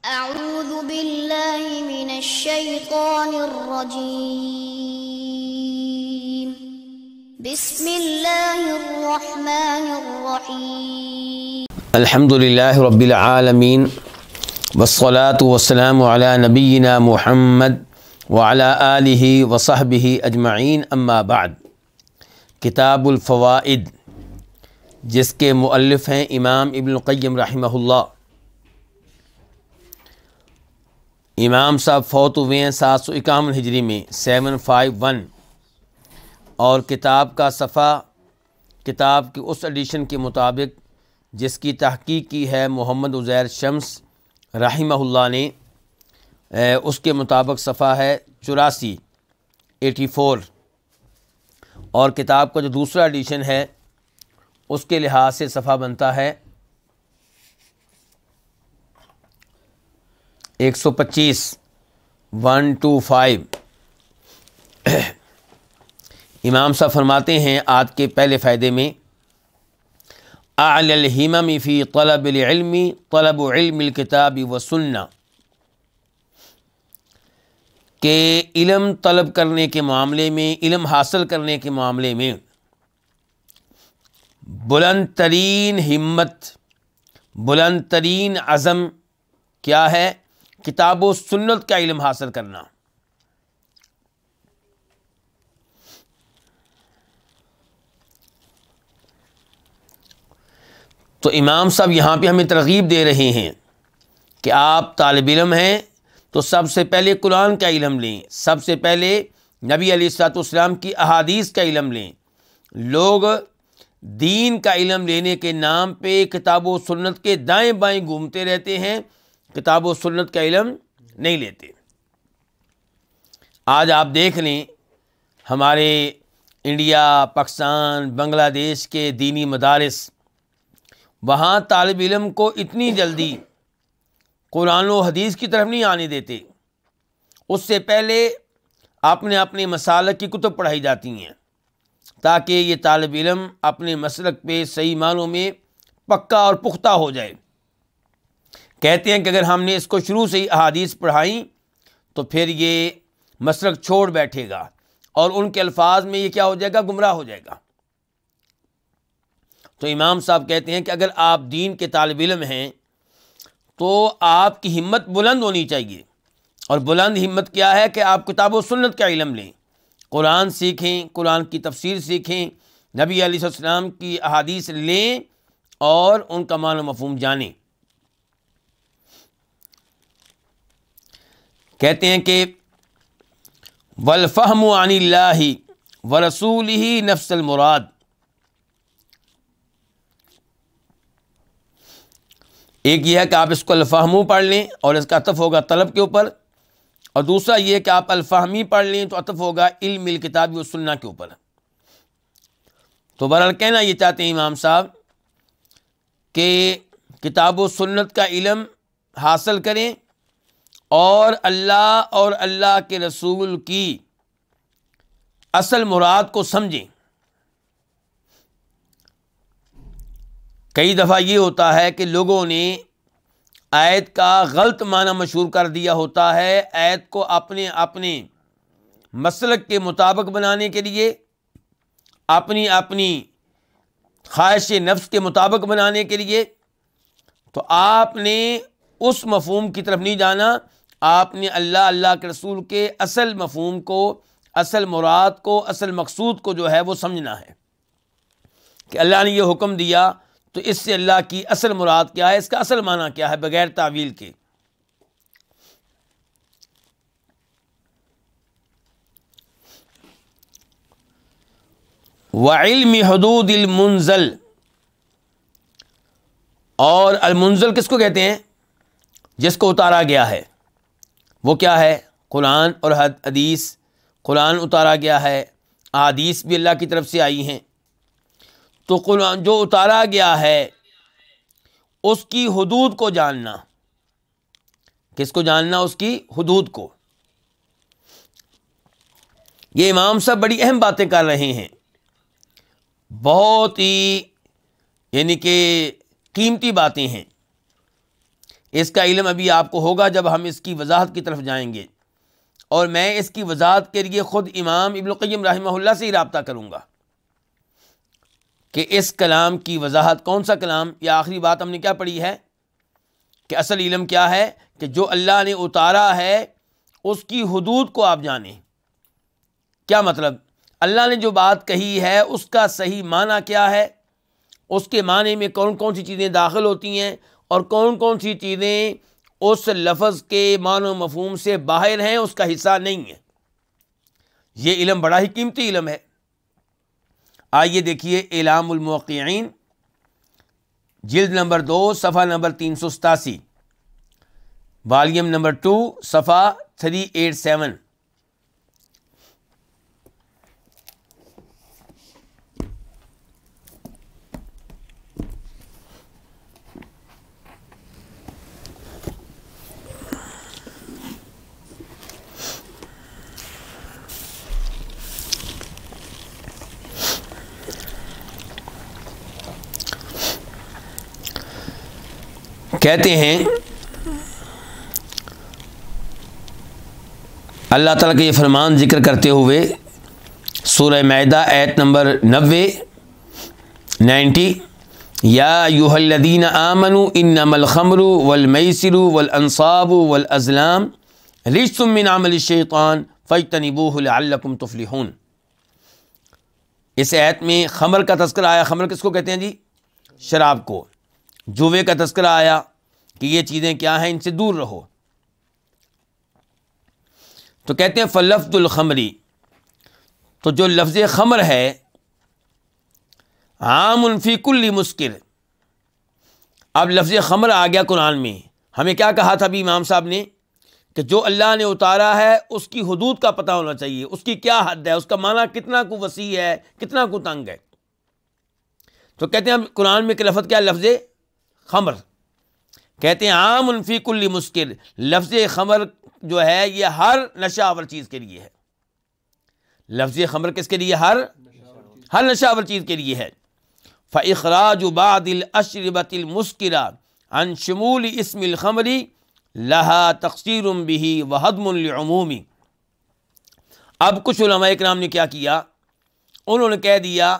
أعوذ بالله من الشيطان الرجيم بسم الله الرحمن الرحيم الحمد لله رب العالمين والصلاة والسلام على نبينا محمد وعلى آله وصحبه أجمعين أما بعد كتاب الفوائد جس کے مؤلف ہیں امام ابن القیم رحمه الله امام صاحب فوت ہوئے ہیں سات سو اکاون ہجری میں سیون فائیو ون اور کتاب کا صفحہ کتاب کے اس ایڈیشن کے مطابق جس کی تحقیق کی ہے محمد عزیر شمس رحمہ اللہ نے اس کے مطابق صفحہ ہے چوراسی ایٹی فور اور کتاب کا جو دوسرا ایڈیشن ہے اس کے لحاظ سے صفحہ بنتا ہے ایک سو پچیس ون ٹو فائیو امام صاحب فرماتے ہیں آج کے پہلے فائدے میں الحمم فی طلب العلم طلب علم الکتاب و سننا کہ علم طلب کرنے کے معاملے میں علم حاصل کرنے کے معاملے میں بلند ترین ہمت بلند ترین عزم کیا ہے کتاب و سنت کا علم حاصل کرنا تو امام صاحب یہاں پہ ہمیں ترغیب دے رہے ہیں کہ آپ طالب علم ہیں تو سب سے پہلے قرآن کا علم لیں سب سے پہلے نبی علی السلاط اسلام کی احادیث کا علم لیں لوگ دین کا علم لینے کے نام پہ کتاب و سنت کے دائیں بائیں گھومتے رہتے ہیں کتاب و سنت کا علم نہیں لیتے آج آپ دیکھ لیں ہمارے انڈیا پاکستان بنگلہ دیش کے دینی مدارس وہاں طالب علم کو اتنی جلدی قرآن و حدیث کی طرف نہیں آنے دیتے اس سے پہلے اپنے اپنے مسالک کی کتب پڑھائی جاتی ہیں تاکہ یہ طالب علم اپنے مسلک پہ صحیح معنوں میں پکا اور پختہ ہو جائے کہتے ہیں کہ اگر ہم نے اس کو شروع سے ہی احادیث پڑھائیں تو پھر یہ مسلک چھوڑ بیٹھے گا اور ان کے الفاظ میں یہ کیا ہو جائے گا گمراہ ہو جائے گا تو امام صاحب کہتے ہیں کہ اگر آپ دین کے طالب علم ہیں تو آپ کی ہمت بلند ہونی چاہیے اور بلند ہمت کیا ہے کہ آپ کتاب و سنت کا علم لیں قرآن سیکھیں قرآن کی تفسیر سیکھیں نبی علیہ السلام کی احادیث لیں اور ان کا معل و مفہوم جانیں کہتے ہیں کہ ولفہم عن اللہ و رسول ہی نفس المراد ایک یہ ہے کہ آپ اس کو الفہمو پڑھ لیں اور اس کا اطف ہوگا طلب کے اوپر اور دوسرا یہ کہ آپ الفہمی پڑھ لیں تو اطف ہوگا علم الکتابی و سننا کے اوپر تو بر کہنا یہ چاہتے ہیں امام صاحب کہ کتاب و سنت کا علم حاصل کریں اور اللہ اور اللہ کے رسول کی اصل مراد کو سمجھیں کئی دفعہ یہ ہوتا ہے کہ لوگوں نے آیت کا غلط معنی مشہور کر دیا ہوتا ہے آیت کو اپنے اپنے مسلک کے مطابق بنانے کے لیے اپنی اپنی خواہش نفس کے مطابق بنانے کے لیے تو آپ نے اس مفہوم کی طرف نہیں جانا آپ نے اللہ اللہ کے رسول کے اصل مفہوم کو اصل مراد کو اصل مقصود کو جو ہے وہ سمجھنا ہے کہ اللہ نے یہ حکم دیا تو اس سے اللہ کی اصل مراد کیا ہے اس کا اصل معنی کیا ہے بغیر تعویل کے حدود المنزل اور المنزل کس کو کہتے ہیں جس کو اتارا گیا ہے وہ کیا ہے قرآن اور حد حدیث قرآن اتارا گیا ہے عادیث بھی اللہ کی طرف سے آئی ہیں تو قرآن جو اتارا گیا ہے اس کی حدود کو جاننا کس کو جاننا اس کی حدود کو یہ امام صاحب بڑی اہم باتیں کر رہے ہیں بہت ہی یعنی کہ قیمتی باتیں ہیں اس کا علم ابھی آپ کو ہوگا جب ہم اس کی وضاحت کی طرف جائیں گے اور میں اس کی وضاحت کے لیے خود امام ابن القیم رحمہ اللہ سے ہی رابطہ کروں گا کہ اس کلام کی وضاحت کون سا کلام یا آخری بات ہم نے کیا پڑھی ہے کہ اصل علم کیا ہے کہ جو اللہ نے اتارا ہے اس کی حدود کو آپ جانیں کیا مطلب اللہ نے جو بات کہی ہے اس کا صحیح معنی کیا ہے اس کے معنی میں کون کون سی چیزیں داخل ہوتی ہیں اور کون کون سی چیزیں اس لفظ کے معنی و مفہوم سے باہر ہیں اس کا حصہ نہیں ہے یہ علم بڑا ہی قیمتی علم ہے آئیے دیکھیے علام الموقعین جلد نمبر دو صفحہ نمبر تین سو ستاسی والیم نمبر ٹو صفحہ تھری ایٹ سیون کہتے ہیں اللہ تعالیٰ کے یہ فرمان ذکر کرتے ہوئے سورہ معدہ ایت نمبر نوے نائنٹی یا الدین آمن انخمر و المیسر و الصاب رجس من عمل الشیطان فاجتنبوه فیط تفلحون اس ایت میں خمر کا تذکرہ آیا خمر کس کو کہتے ہیں جی شراب کو جوے کا تذکرہ آیا کہ یہ چیزیں کیا ہیں ان سے دور رہو تو کہتے ہیں فلفظ الخمری تو جو لفظ خمر ہے عام انفی کل مسکر اب لفظ خمر آ گیا قرآن میں ہمیں کیا کہا تھا ابھی امام صاحب نے کہ جو اللہ نے اتارا ہے اس کی حدود کا پتہ ہونا چاہیے اس کی کیا حد ہے اس کا معنی کتنا کو وسیع ہے کتنا کو تنگ ہے تو کہتے ہیں قرآن میں کہ لفظ کیا لفظ خمر کہتے ہیں عام انفی کلی مشکل لفظ خمر جو ہے یہ ہر نشہ آور چیز کے لیے ہے لفظ خمر کس کے لیے ہر ہر نشہ آور چیز کے لیے ہے فخراج وبادل المسکرہ مسکرا انشمول اسم الخمری لہا تقسیر بھی وحدم العمومی اب کچھ علماء اکرام نے کیا کیا انہوں نے کہہ دیا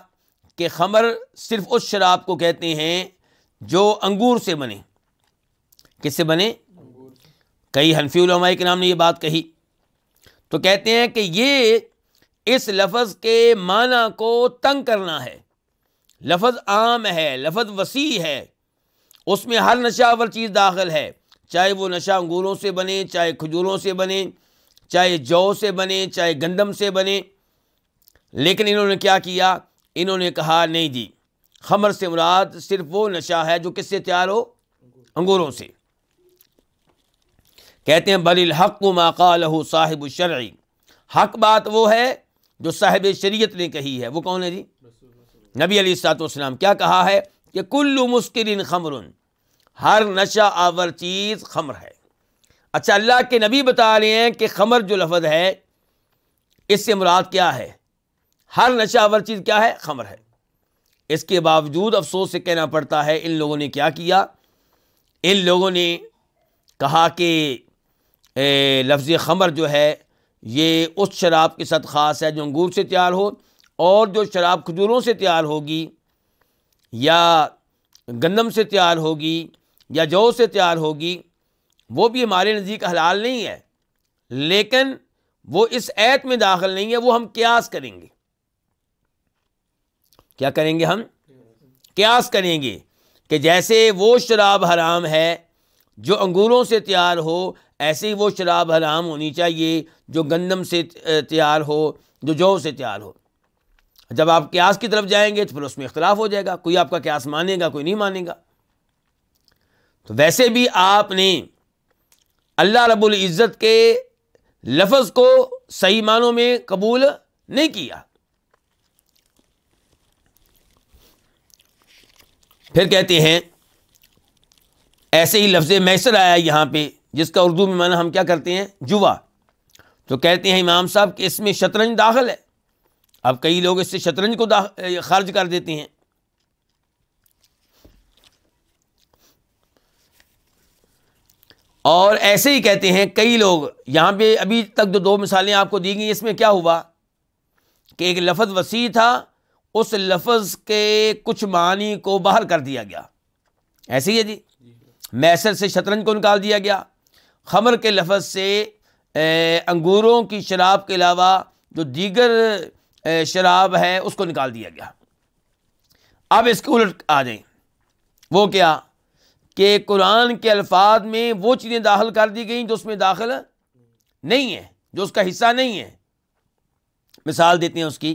کہ خمر صرف اس شراب کو کہتے ہیں جو انگور سے بنے کس سے بنے کئی حنفی علماء کے نام نے یہ بات کہی تو کہتے ہیں کہ یہ اس لفظ کے معنی کو تنگ کرنا ہے لفظ عام ہے لفظ وسیع ہے اس میں ہر نشہ ور چیز داخل ہے چاہے وہ نشہ انگوروں سے بنے چاہے کھجوروں سے بنے چاہے جو سے بنے چاہے گندم سے بنے لیکن انہوں نے کیا کیا انہوں نے کہا نہیں جی خمر سے مراد صرف وہ نشہ ہے جو کس سے تیار ہو انگوروں سے کہتے ہیں بل الحق ما قاله صاحب الشرع حق بات وہ ہے جو صاحب شریعت نے کہی ہے وہ کون ہے جی نبی والسلام کیا کہا ہے کہ کل مسکرن خمر ہر نشہ آور چیز خمر ہے اچھا اللہ کے نبی بتا رہے ہیں کہ خمر جو لفظ ہے اس سے مراد کیا ہے ہر نشہ آور چیز کیا ہے خمر ہے اس کے باوجود افسوس سے کہنا پڑتا ہے ان لوگوں نے کیا کیا ان لوگوں نے کہا کہ لفظ خمر جو ہے یہ اس شراب کے ساتھ خاص ہے جو انگور سے تیار ہو اور جو شراب کھجوروں سے تیار ہوگی یا گندم سے تیار ہوگی یا جو سے تیار ہوگی وہ بھی ہمارے نزدیک حلال نہیں ہے لیکن وہ اس ایت میں داخل نہیں ہے وہ ہم قیاس کریں گے کیا کریں گے ہم قیاس کریں گے کہ جیسے وہ شراب حرام ہے جو انگوروں سے تیار ہو ایسے ہی وہ شراب حرام ہونی چاہیے جو گندم سے تیار ہو جو جو سے تیار ہو جب آپ قیاس کی طرف جائیں گے تو پھر اس میں اختلاف ہو جائے گا کوئی آپ کا قیاس مانے گا کوئی نہیں مانے گا تو ویسے بھی آپ نے اللہ رب العزت کے لفظ کو صحیح معنوں میں قبول نہیں کیا پھر کہتے ہیں ایسے ہی لفظ میسر آیا یہاں پہ جس کا اردو میں معنی ہم کیا کرتے ہیں جوا تو کہتے ہیں امام صاحب کہ اس میں شطرنج داخل ہے اب کئی لوگ اس سے شطرنج کو خارج کر دیتے ہیں اور ایسے ہی کہتے ہیں کئی لوگ یہاں پہ ابھی تک جو دو مثالیں آپ کو دی گئیں اس میں کیا ہوا کہ ایک لفظ وسیع تھا اس لفظ کے کچھ معنی کو باہر کر دیا گیا ایسے ہی ہے جی, جی۔ میسر سے شطرنج کو نکال دیا گیا خمر کے لفظ سے انگوروں کی شراب کے علاوہ جو دیگر شراب ہے اس کو نکال دیا گیا اب اس کے الٹ آ جائیں وہ کیا کہ قرآن کے الفاظ میں وہ چیزیں داخل کر دی گئیں جو اس میں داخل نہیں ہیں جو اس کا حصہ نہیں ہے مثال دیتے ہیں اس کی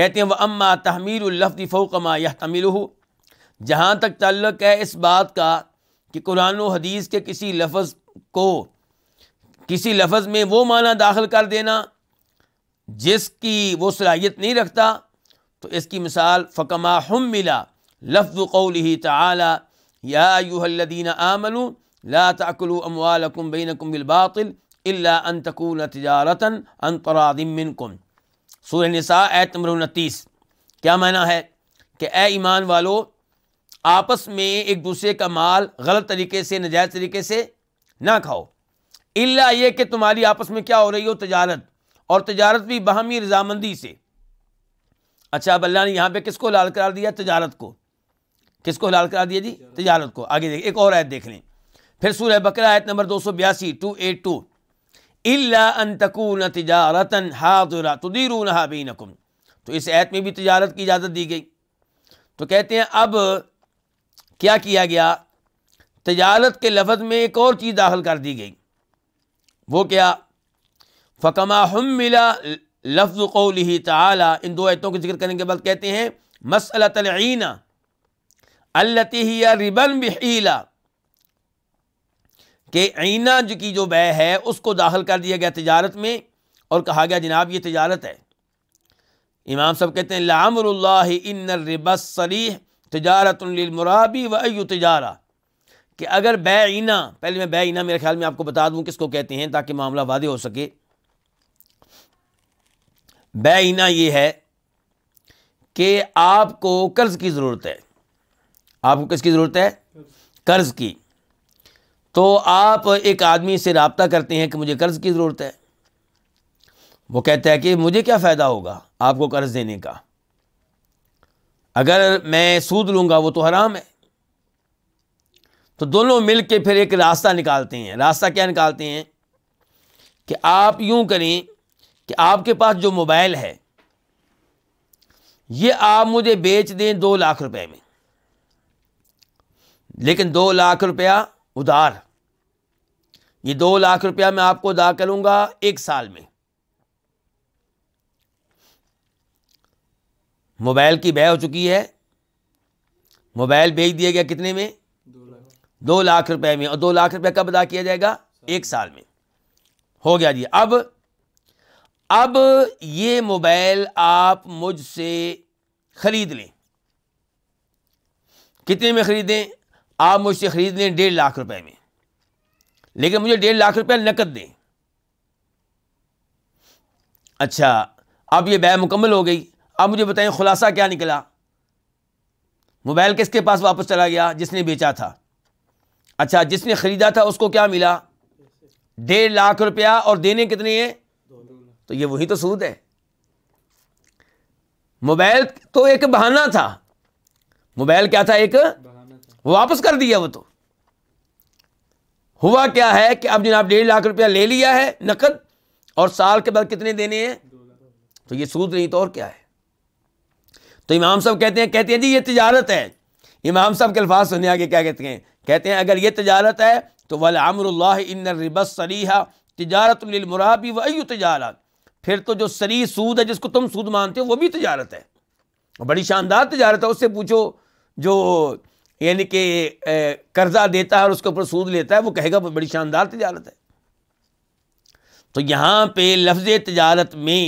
کہتے ہیں وہ اما تحمیر الفظ فوقما یا تمل جہاں تک تعلق ہے اس بات کا کہ قرآن و حدیث کے کسی لفظ کو کسی لفظ میں وہ معنی داخل کر دینا جس کی وہ صلاحیت نہیں رکھتا تو اس کی مثال فقما ہم ملا لفظ تعلیٰ یادین آمن لاتعل اموالبین قم الباقل اللہ انتقول تجارت ان نساء نسا نمبر تمرنتیس کیا معنی ہے کہ اے ایمان والو آپس میں ایک دوسرے کا مال غلط طریقے سے نجائز طریقے سے نہ کھاؤ اللہ یہ کہ تمہاری آپس میں کیا ہو رہی ہو تجارت اور تجارت بھی باہمی رضامندی سے اچھا اب اللہ نے یہاں پہ کس کو لال قرار دیا تجارت کو کس کو حلال کرا دیا جی تجارت کو آگے دیکھ ایک اور آیت دیکھ لیں پھر سورہ بکرا آیت نمبر دو سو بیاسی ٹو ایٹ ٹو اللہ ان تکون تجارتن حاضر تدیر تو اس ایت میں بھی تجارت کی اجازت دی گئی تو کہتے ہیں اب کیا کیا گیا تجارت کے لفظ میں ایک اور چیز داخل کر دی گئی وہ کیا فکما ہم ملا لفظ قول ہی تعلیٰ ان دو ایتوں کے ذکر کرنے کے بعد کہتے ہیں مسئلہ تلعینہ التی ربن بحیلا کہ عینہ جو کی جو بے ہے اس کو داخل کر دیا گیا تجارت میں اور کہا گیا جناب یہ تجارت ہے امام صاحب کہتے ہیں لامر اللہ ان ربس سلیح تجارت للمرابی و ایو تجارہ کہ اگر بے عینہ پہلے میں بے عینا میرے خیال میں آپ کو بتا دوں کس کو کہتے ہیں تاکہ معاملہ واضح ہو سکے بے آئینہ یہ ہے کہ آپ کو قرض کی ضرورت ہے آپ کو کس کی ضرورت ہے قرض کی تو آپ ایک آدمی سے رابطہ کرتے ہیں کہ مجھے قرض کی ضرورت ہے وہ کہتا ہے کہ مجھے کیا فائدہ ہوگا آپ کو قرض دینے کا اگر میں سود لوں گا وہ تو حرام ہے تو دونوں مل کے پھر ایک راستہ نکالتے ہیں راستہ کیا نکالتے ہیں کہ آپ یوں کریں کہ آپ کے پاس جو موبائل ہے یہ آپ مجھے بیچ دیں دو لاکھ روپے میں لیکن دو لاکھ روپیہ ادار یہ دو لاکھ روپیہ میں آپ کو ادا کروں گا ایک سال میں موبائل کی بہ ہو چکی ہے موبائل بیچ دیا گیا کتنے میں دو لاکھ روپے میں اور دو لاکھ روپے کب ادا کیا جائے گا ایک سال میں ہو گیا جی اب اب یہ موبائل آپ مجھ سے خرید لیں کتنے میں خریدیں آپ مجھ سے خرید لیں ڈیڑھ لاکھ روپے میں لیکن مجھے ڈیڑھ لاکھ روپے نقد دیں اچھا اب یہ بے مکمل ہو گئی اب مجھے بتائیں خلاصہ کیا نکلا موبائل کس کے پاس واپس چلا گیا جس نے بیچا تھا اچھا جس نے خریدا تھا اس کو کیا ملا ڈیڑھ لاکھ روپیہ اور دینے کتنے ہیں تو یہ وہی تو سود ہے موبائل تو ایک بہانہ تھا موبائل کیا تھا ایک واپس کر دیا وہ تو ہوا کیا ہے کہ اب جناب ڈیڑھ لاکھ روپیہ لے لیا ہے نقد اور سال کے بعد کتنے دینے ہیں تو یہ سود نہیں تو اور کیا ہے تو امام صاحب کہتے ہیں کہتے ہیں جی یہ تجارت ہے امام صاحب کے الفاظ ہونے آگے کیا کہتے ہیں کہتے ہیں اگر یہ تجارت ہے تو امر اللہ انََََََََََََََََََََ تجارت سریحہ و ایو تجارت پھر تو جو سری سود ہے جس کو تم سود مانتے ہو وہ بھی تجارت ہے بڑی شاندار تجارت ہے اس سے پوچھو جو یعنی کہ قرضہ دیتا ہے اور اس کے اوپر سود لیتا ہے وہ کہے گا بڑی شاندار تجارت ہے تو یہاں پہ لفظ تجارت میں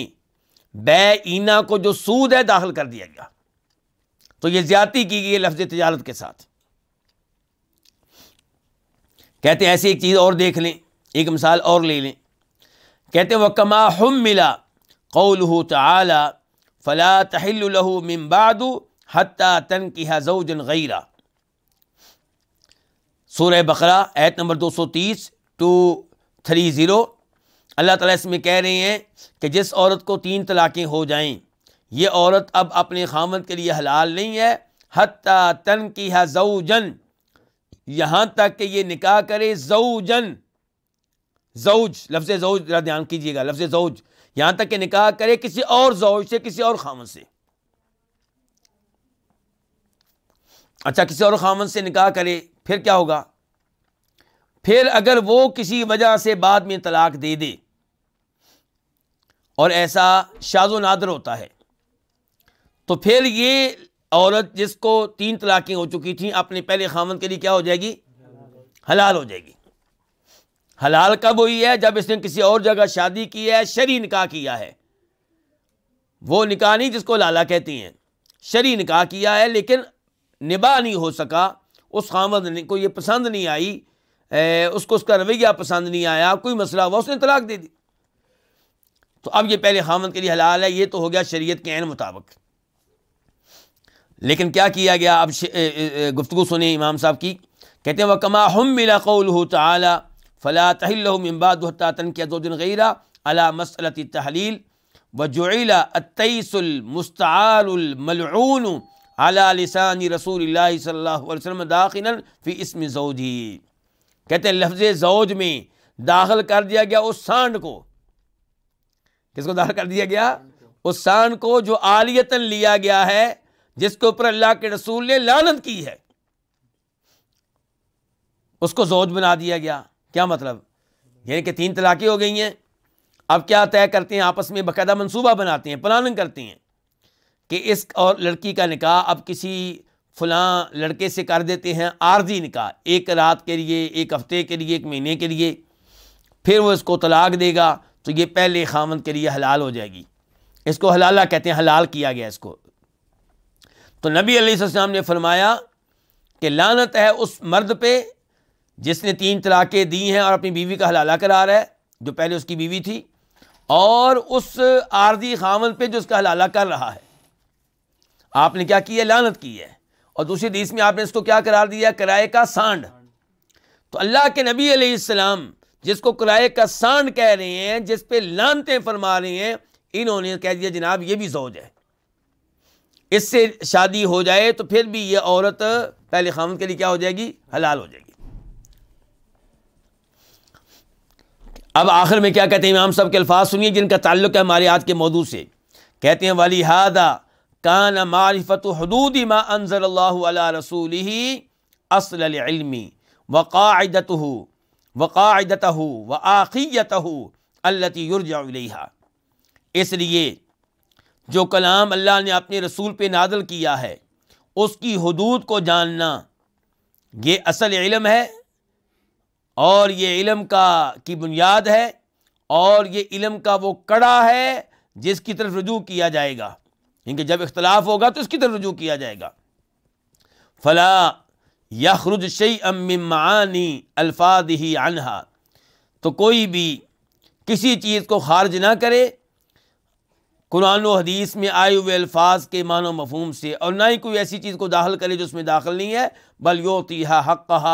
بے اینا کو جو سود ہے داخل کر دیا گیا تو یہ زیادتی کی گئی ہے لفظ تجارت کے ساتھ کہتے ایسی ایک چیز اور دیکھ لیں ایک مثال اور لے لیں کہتے و کما ہم ملا قولو تعلیٰ تہل لہو ممباد حتیٰ تن حضو جن غیرہ سورہ بقرا ایت نمبر دو سو تیس ٹو تھری زیرو اللہ تعالیٰ اس میں کہہ رہے ہیں کہ جس عورت کو تین طلاقیں ہو جائیں یہ عورت اب اپنے خامد کے لیے حلال نہیں ہے حتیٰ تن کی جن یہاں تک کہ یہ نکاح کرے زوجن زوج زوج لفظ دھیان کیجیے گا لفظ زوج یہاں تک کہ نکاح کرے کسی اور زوج سے کسی اور خامن سے اچھا کسی اور خامن سے نکاح کرے پھر کیا ہوگا پھر اگر وہ کسی وجہ سے بعد میں طلاق دے دے اور ایسا شاز و نادر ہوتا ہے تو پھر یہ عورت جس کو تین طلاقیں ہو چکی تھیں اپنے پہلے خامن کے لیے کیا ہو جائے گی حلال ہو جائے گی حلال کب ہوئی ہے جب اس نے کسی اور جگہ شادی کی ہے شری نکاح کیا ہے وہ نکاح نہیں جس کو لالا کہتی ہیں شری نکاح کیا ہے لیکن نبا نہیں ہو سکا اس خامد نے کو یہ پسند نہیں آئی اس کو اس کا رویہ پسند نہیں آیا کوئی مسئلہ ہوا اس نے طلاق دے دی تو اب یہ پہلے خامد کے لیے حلال ہے یہ تو ہو گیا شریعت کے عین مطابق لیکن کیا کیا گیا آپ گفتگو سنیں امام صاحب کی کہتے ہیں وہ کما ہم ملا قول تعلیٰ فلاں تحل امباد تن کیا دو دن غیرہ علا مسلطی تحلیل و جعیلا تیس المستعال الملعون علی لسانی رسول اللہ صلی اللہ علیہ وسلم داخل فی اسم زودی کہتے ہیں لفظ زوج میں داخل کر دیا گیا اس سانڈ کو کس کو داخل کر دیا گیا اس سانڈ کو جو عالیتاً لیا گیا ہے جس کے اوپر اللہ کے رسول نے لانت کی ہے اس کو زوج بنا دیا گیا کیا مطلب یعنی کہ تین طلاقیں ہو گئی ہیں اب کیا طے کرتے ہیں آپس میں باقاعدہ منصوبہ بناتے ہیں پلاننگ کرتے ہیں کہ اس اور لڑکی کا نکاح اب کسی فلاں لڑکے سے کر دیتے ہیں عارضی نکاح ایک رات کے لیے ایک ہفتے کے لیے ایک مہینے کے لیے پھر وہ اس کو طلاق دے گا تو یہ پہلے خامن کے لیے حلال ہو جائے گی اس کو حلالہ کہتے ہیں حلال کیا گیا اس کو تو نبی علیہ السلام نے فرمایا کہ لانت ہے اس مرد پہ جس نے تین طلاقیں دی ہیں اور اپنی بیوی کا حلالہ کرا رہا ہے جو پہلے اس کی بیوی تھی اور اس عارضی خامن پہ جو اس کا حلالہ کر رہا ہے آپ نے کیا کیا ہے لانت کی ہے اور دوسری دیس میں آپ نے اس کو کیا قرار دیا کرائے کا سانڈ تو اللہ کے نبی علیہ السلام جس کو کرائے کا سانڈ کہہ رہے ہیں جس پہ لانتیں فرما رہے ہیں انہوں نے کہہ دیا جناب یہ بھی زوج ہے اس سے شادی ہو جائے تو پھر بھی یہ عورت پہلے خامد کے لیے کیا ہو جائے گی حلال ہو جائے گی اب آخر میں کیا کہتے ہیں امام صاحب کے الفاظ سنیے جن کا تعلق ہے ہمارے آج کے موضوع سے کہتے ہیں ولی ہادہ معرفت حدود ما انزل اللہ ہی اصل قا وقاعدت ہو وقاعدت ہو و قاعدہ اس لیے جو کلام اللہ نے اپنے رسول پہ نادل کیا ہے اس کی حدود کو جاننا یہ اصل علم ہے اور یہ علم کا کی بنیاد ہے اور یہ علم کا وہ کڑا ہے جس کی طرف رجوع کیا جائے گا کیونکہ جب اختلاف ہوگا تو اس کی طرف رجوع کیا جائے گا فلا یخرج شی معانی الفاظ ہی انہا تو کوئی بھی کسی چیز کو خارج نہ کرے قرآن و حدیث میں آئے ہوئے الفاظ کے معنی و مفہوم سے اور نہ ہی کوئی ایسی چیز کو داخل کرے جو اس میں داخل نہیں ہے بل یوتیا حق کہا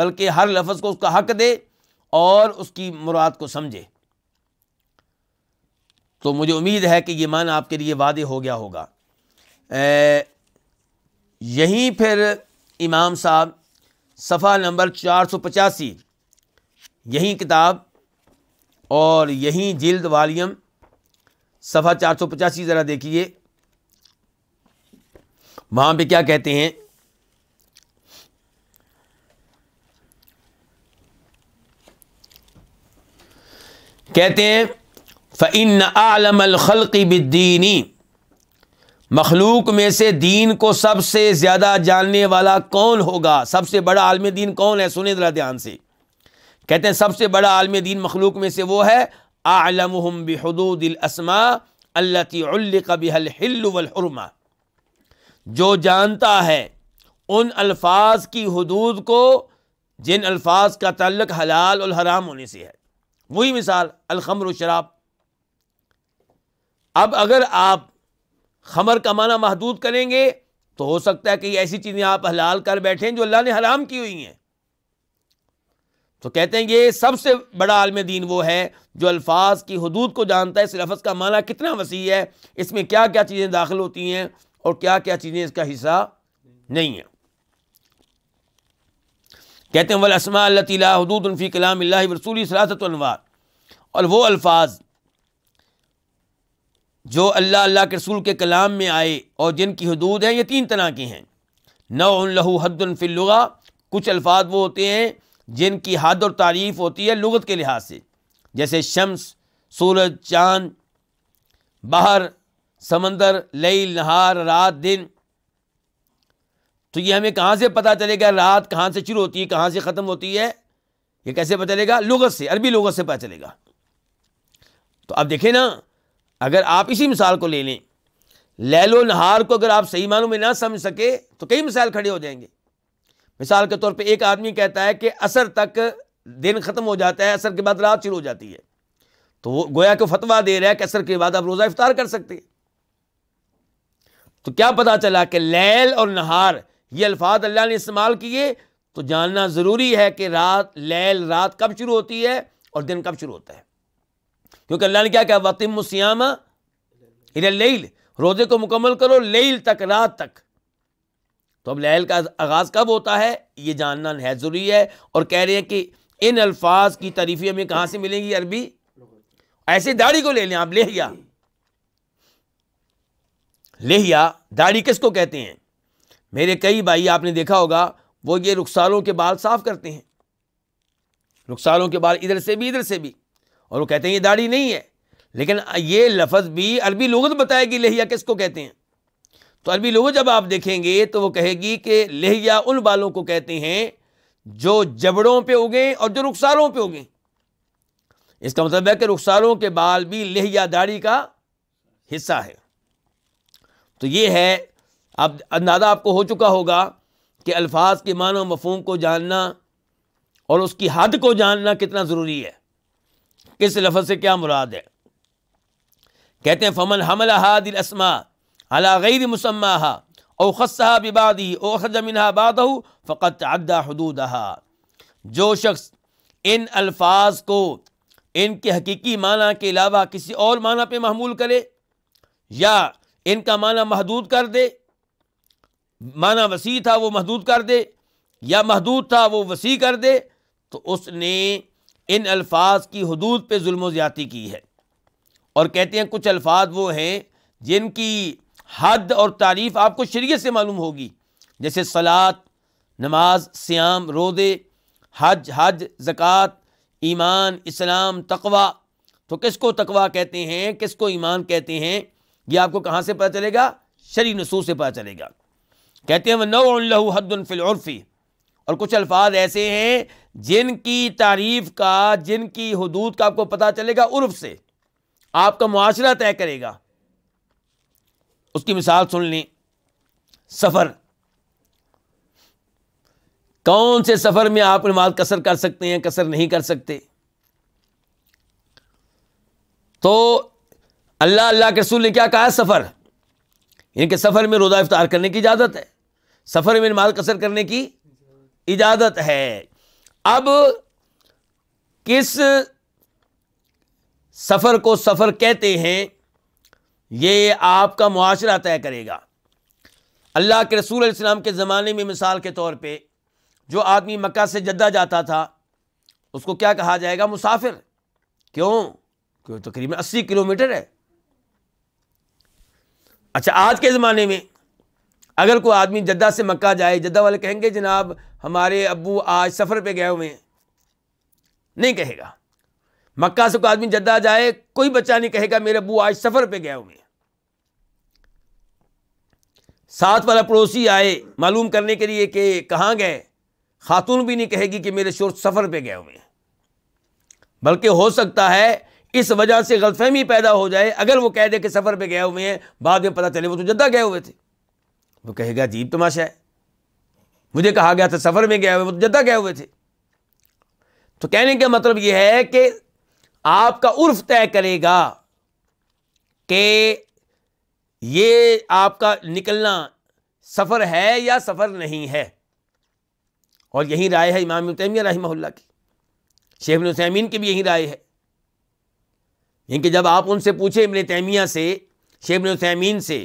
بلکہ ہر لفظ کو اس کا حق دے اور اس کی مراد کو سمجھے تو مجھے امید ہے کہ یہ معنی آپ کے لیے وعدے ہو گیا ہوگا یہیں پھر امام صاحب صفحہ نمبر چار سو پچاسی یہیں کتاب اور یہیں جلد والیم سفا چار سو پچاسی ذرا دیکھیے وہاں پہ کیا کہتے ہیں کہتے ہیں عالم بدینی مخلوق میں سے دین کو سب سے زیادہ جاننے والا کون ہوگا سب سے بڑا عالم دین کون ہے سنے ذرا دھیان سے کہتے ہیں سب سے بڑا عالم دین مخلوق میں سے وہ ہے التی علق اللہ الحل بحل جو جانتا ہے ان الفاظ کی حدود کو جن الفاظ کا تعلق حلال الحرام ہونے سے ہے وہی مثال الخمر و شراب اب اگر آپ خمر کا معنی محدود کریں گے تو ہو سکتا ہے کہ ایسی چیزیں آپ حلال کر بیٹھیں جو اللہ نے حرام کی ہوئی ہیں تو کہتے ہیں یہ سب سے بڑا عالم دین وہ ہے جو الفاظ کی حدود کو جانتا ہے اس لفظ کا معنی کتنا وسیع ہے اس میں کیا کیا چیزیں داخل ہوتی ہیں اور کیا کیا چیزیں اس کا حصہ نہیں ہیں کہتے ہیں ولاسما اللہ تعالیٰ حدود الفی کلام اللہ رسولی سلاست الواع اور وہ الفاظ جو اللہ اللہ کے رسول کے کلام میں آئے اور جن کی حدود ہیں یہ تین طرح کی ہیں نو لہو حد الفی الغ کچھ الفاظ وہ ہوتے ہیں جن کی حد اور تعریف ہوتی ہے لغت کے لحاظ سے جیسے شمس سورج چاند بہر سمندر لئی نہار رات دن تو یہ ہمیں کہاں سے پتہ چلے گا رات کہاں سے شروع ہوتی ہے کہاں سے ختم ہوتی ہے یہ کیسے پتہ چلے گا لغت سے عربی لغت سے پتہ چلے گا تو آپ دیکھیں نا اگر آپ اسی مثال کو لے لیں لہل و نہار کو اگر آپ صحیح معنوں میں نہ سمجھ سکے تو کئی مثال کھڑے ہو جائیں گے مثال کے طور پہ ایک آدمی کہتا ہے کہ اثر تک دن ختم ہو جاتا ہے اثر کے بعد رات شروع ہو جاتی ہے تو وہ گویا کہ فتوا دے رہا ہے کہ اثر کے بعد آپ روزہ افطار کر سکتے تو کیا پتا چلا کہ لیل اور نہار یہ الفاظ اللہ نے استعمال کیے تو جاننا ضروری ہے کہ رات لیل رات کب شروع ہوتی ہے اور دن کب شروع ہوتا ہے کیونکہ اللہ نے کیا کہا وطم سیامہ ہر لیل روزے کو مکمل کرو لیل تک رات تک تو اب لہل کا آغاز کب ہوتا ہے یہ جاننا نہایت ضروری ہے اور کہہ رہے ہیں کہ ان الفاظ کی تعریفی ہمیں کہاں سے ملیں گی عربی ایسے داڑھی کو لے لیں آپ لہیا لہیا داڑھی کس کو کہتے ہیں میرے کئی بھائی آپ نے دیکھا ہوگا وہ یہ رخسالوں کے بال صاف کرتے ہیں رخسالوں کے بال ادھر سے بھی ادھر سے بھی اور وہ کہتے ہیں یہ داڑھی نہیں ہے لیکن یہ لفظ بھی عربی لغت بتائے گی لہیا کس کو کہتے ہیں تو عربی لوگوں جب آپ دیکھیں گے تو وہ کہے گی کہ لہیا ان بالوں کو کہتے ہیں جو جبڑوں پہ اگیں اور جو رخسالوں پہ اگیں اس کا مطلب ہے کہ کے بال بھی لہیا داڑھی کا حصہ ہے تو یہ ہے اب اندازہ آپ کو ہو چکا ہوگا کہ الفاظ کے معنی و مفہوم کو جاننا اور اس کی حد کو جاننا کتنا ضروری ہے کس لفظ سے کیا مراد ہے کہتے ہیں فمن حمل الاسما او خصها اوخت او اخرج منها بادہ فقط ادا حدودہ جو شخص ان الفاظ کو ان کے حقیقی معنی کے علاوہ کسی اور معنی پہ محمول کرے یا ان کا معنی محدود کر دے معنی وسیع تھا وہ محدود کر دے یا محدود تھا وہ وسیع کر دے تو اس نے ان الفاظ کی حدود پہ ظلم و زیادتی کی ہے اور کہتے ہیں کچھ الفاظ وہ ہیں جن کی حد اور تعریف آپ کو شریعت سے معلوم ہوگی جیسے سلاد نماز سیام رودے حج حج زکوٰۃ ایمان اسلام تقوا تو کس کو تقوا کہتے ہیں کس کو ایمان کہتے ہیں یہ آپ کو کہاں سے پتہ چلے گا شریع نسور سے پتہ چلے گا کہتے ہیں نو اللہ حد الفلعرفی اور کچھ الفاظ ایسے ہیں جن کی تعریف کا جن کی حدود کا آپ کو پتہ چلے گا عرف سے آپ کا معاشرہ طے کرے گا اس کی مثال سن لیں سفر کون سے سفر میں آپ نماز کثر کر سکتے ہیں کثر نہیں کر سکتے تو اللہ اللہ کے رسول نے کیا کہا سفر یعنی سفر میں روزہ افطار کرنے کی اجازت ہے سفر میں نماز کثر کرنے کی اجازت ہے اب کس سفر کو سفر کہتے ہیں یہ آپ کا معاشرہ طے کرے گا اللہ کے رسول علیہ السلام کے زمانے میں مثال کے طور پہ جو آدمی مکہ سے جدہ جاتا تھا اس کو کیا کہا جائے گا مسافر کیوں کیوں تقریباً اسی کلو میٹر ہے اچھا آج کے زمانے میں اگر کوئی آدمی جدہ سے مکہ جائے جدہ والے کہیں گے جناب ہمارے ابو آج سفر پہ گئے ہوئے ہیں نہیں کہے گا مکہ سے کوئی آدمی جدہ جائے کوئی بچہ نہیں کہے گا میرے ابو آج سفر پہ گئے ہوئے ساتھ والا پڑوسی آئے معلوم کرنے کے لیے کہ کہاں گئے خاتون بھی نہیں کہے گی کہ میرے شور سفر پہ گئے ہوئے بلکہ ہو سکتا ہے اس وجہ سے غلط فہمی پیدا ہو جائے اگر وہ کہہ دے کہ سفر پہ گئے ہوئے ہیں بعد میں پتہ چلے وہ تو جدہ گئے ہوئے تھے وہ کہے گا عجیب تماشا ہے مجھے کہا گیا تھا سفر میں گئے ہوئے وہ تو جدہ گئے ہوئے تھے تو کہنے کا مطلب یہ ہے کہ آپ کا عرف طے کرے گا کہ یہ آپ کا نکلنا سفر ہے یا سفر نہیں ہے اور یہی رائے ہے امام تیمیہ رحمہ اللہ کی شیخ السمین کی بھی یہی رائے ہے یعنی کہ جب آپ ان سے پوچھیں ابن تیمیہ سے شیخ السمین سے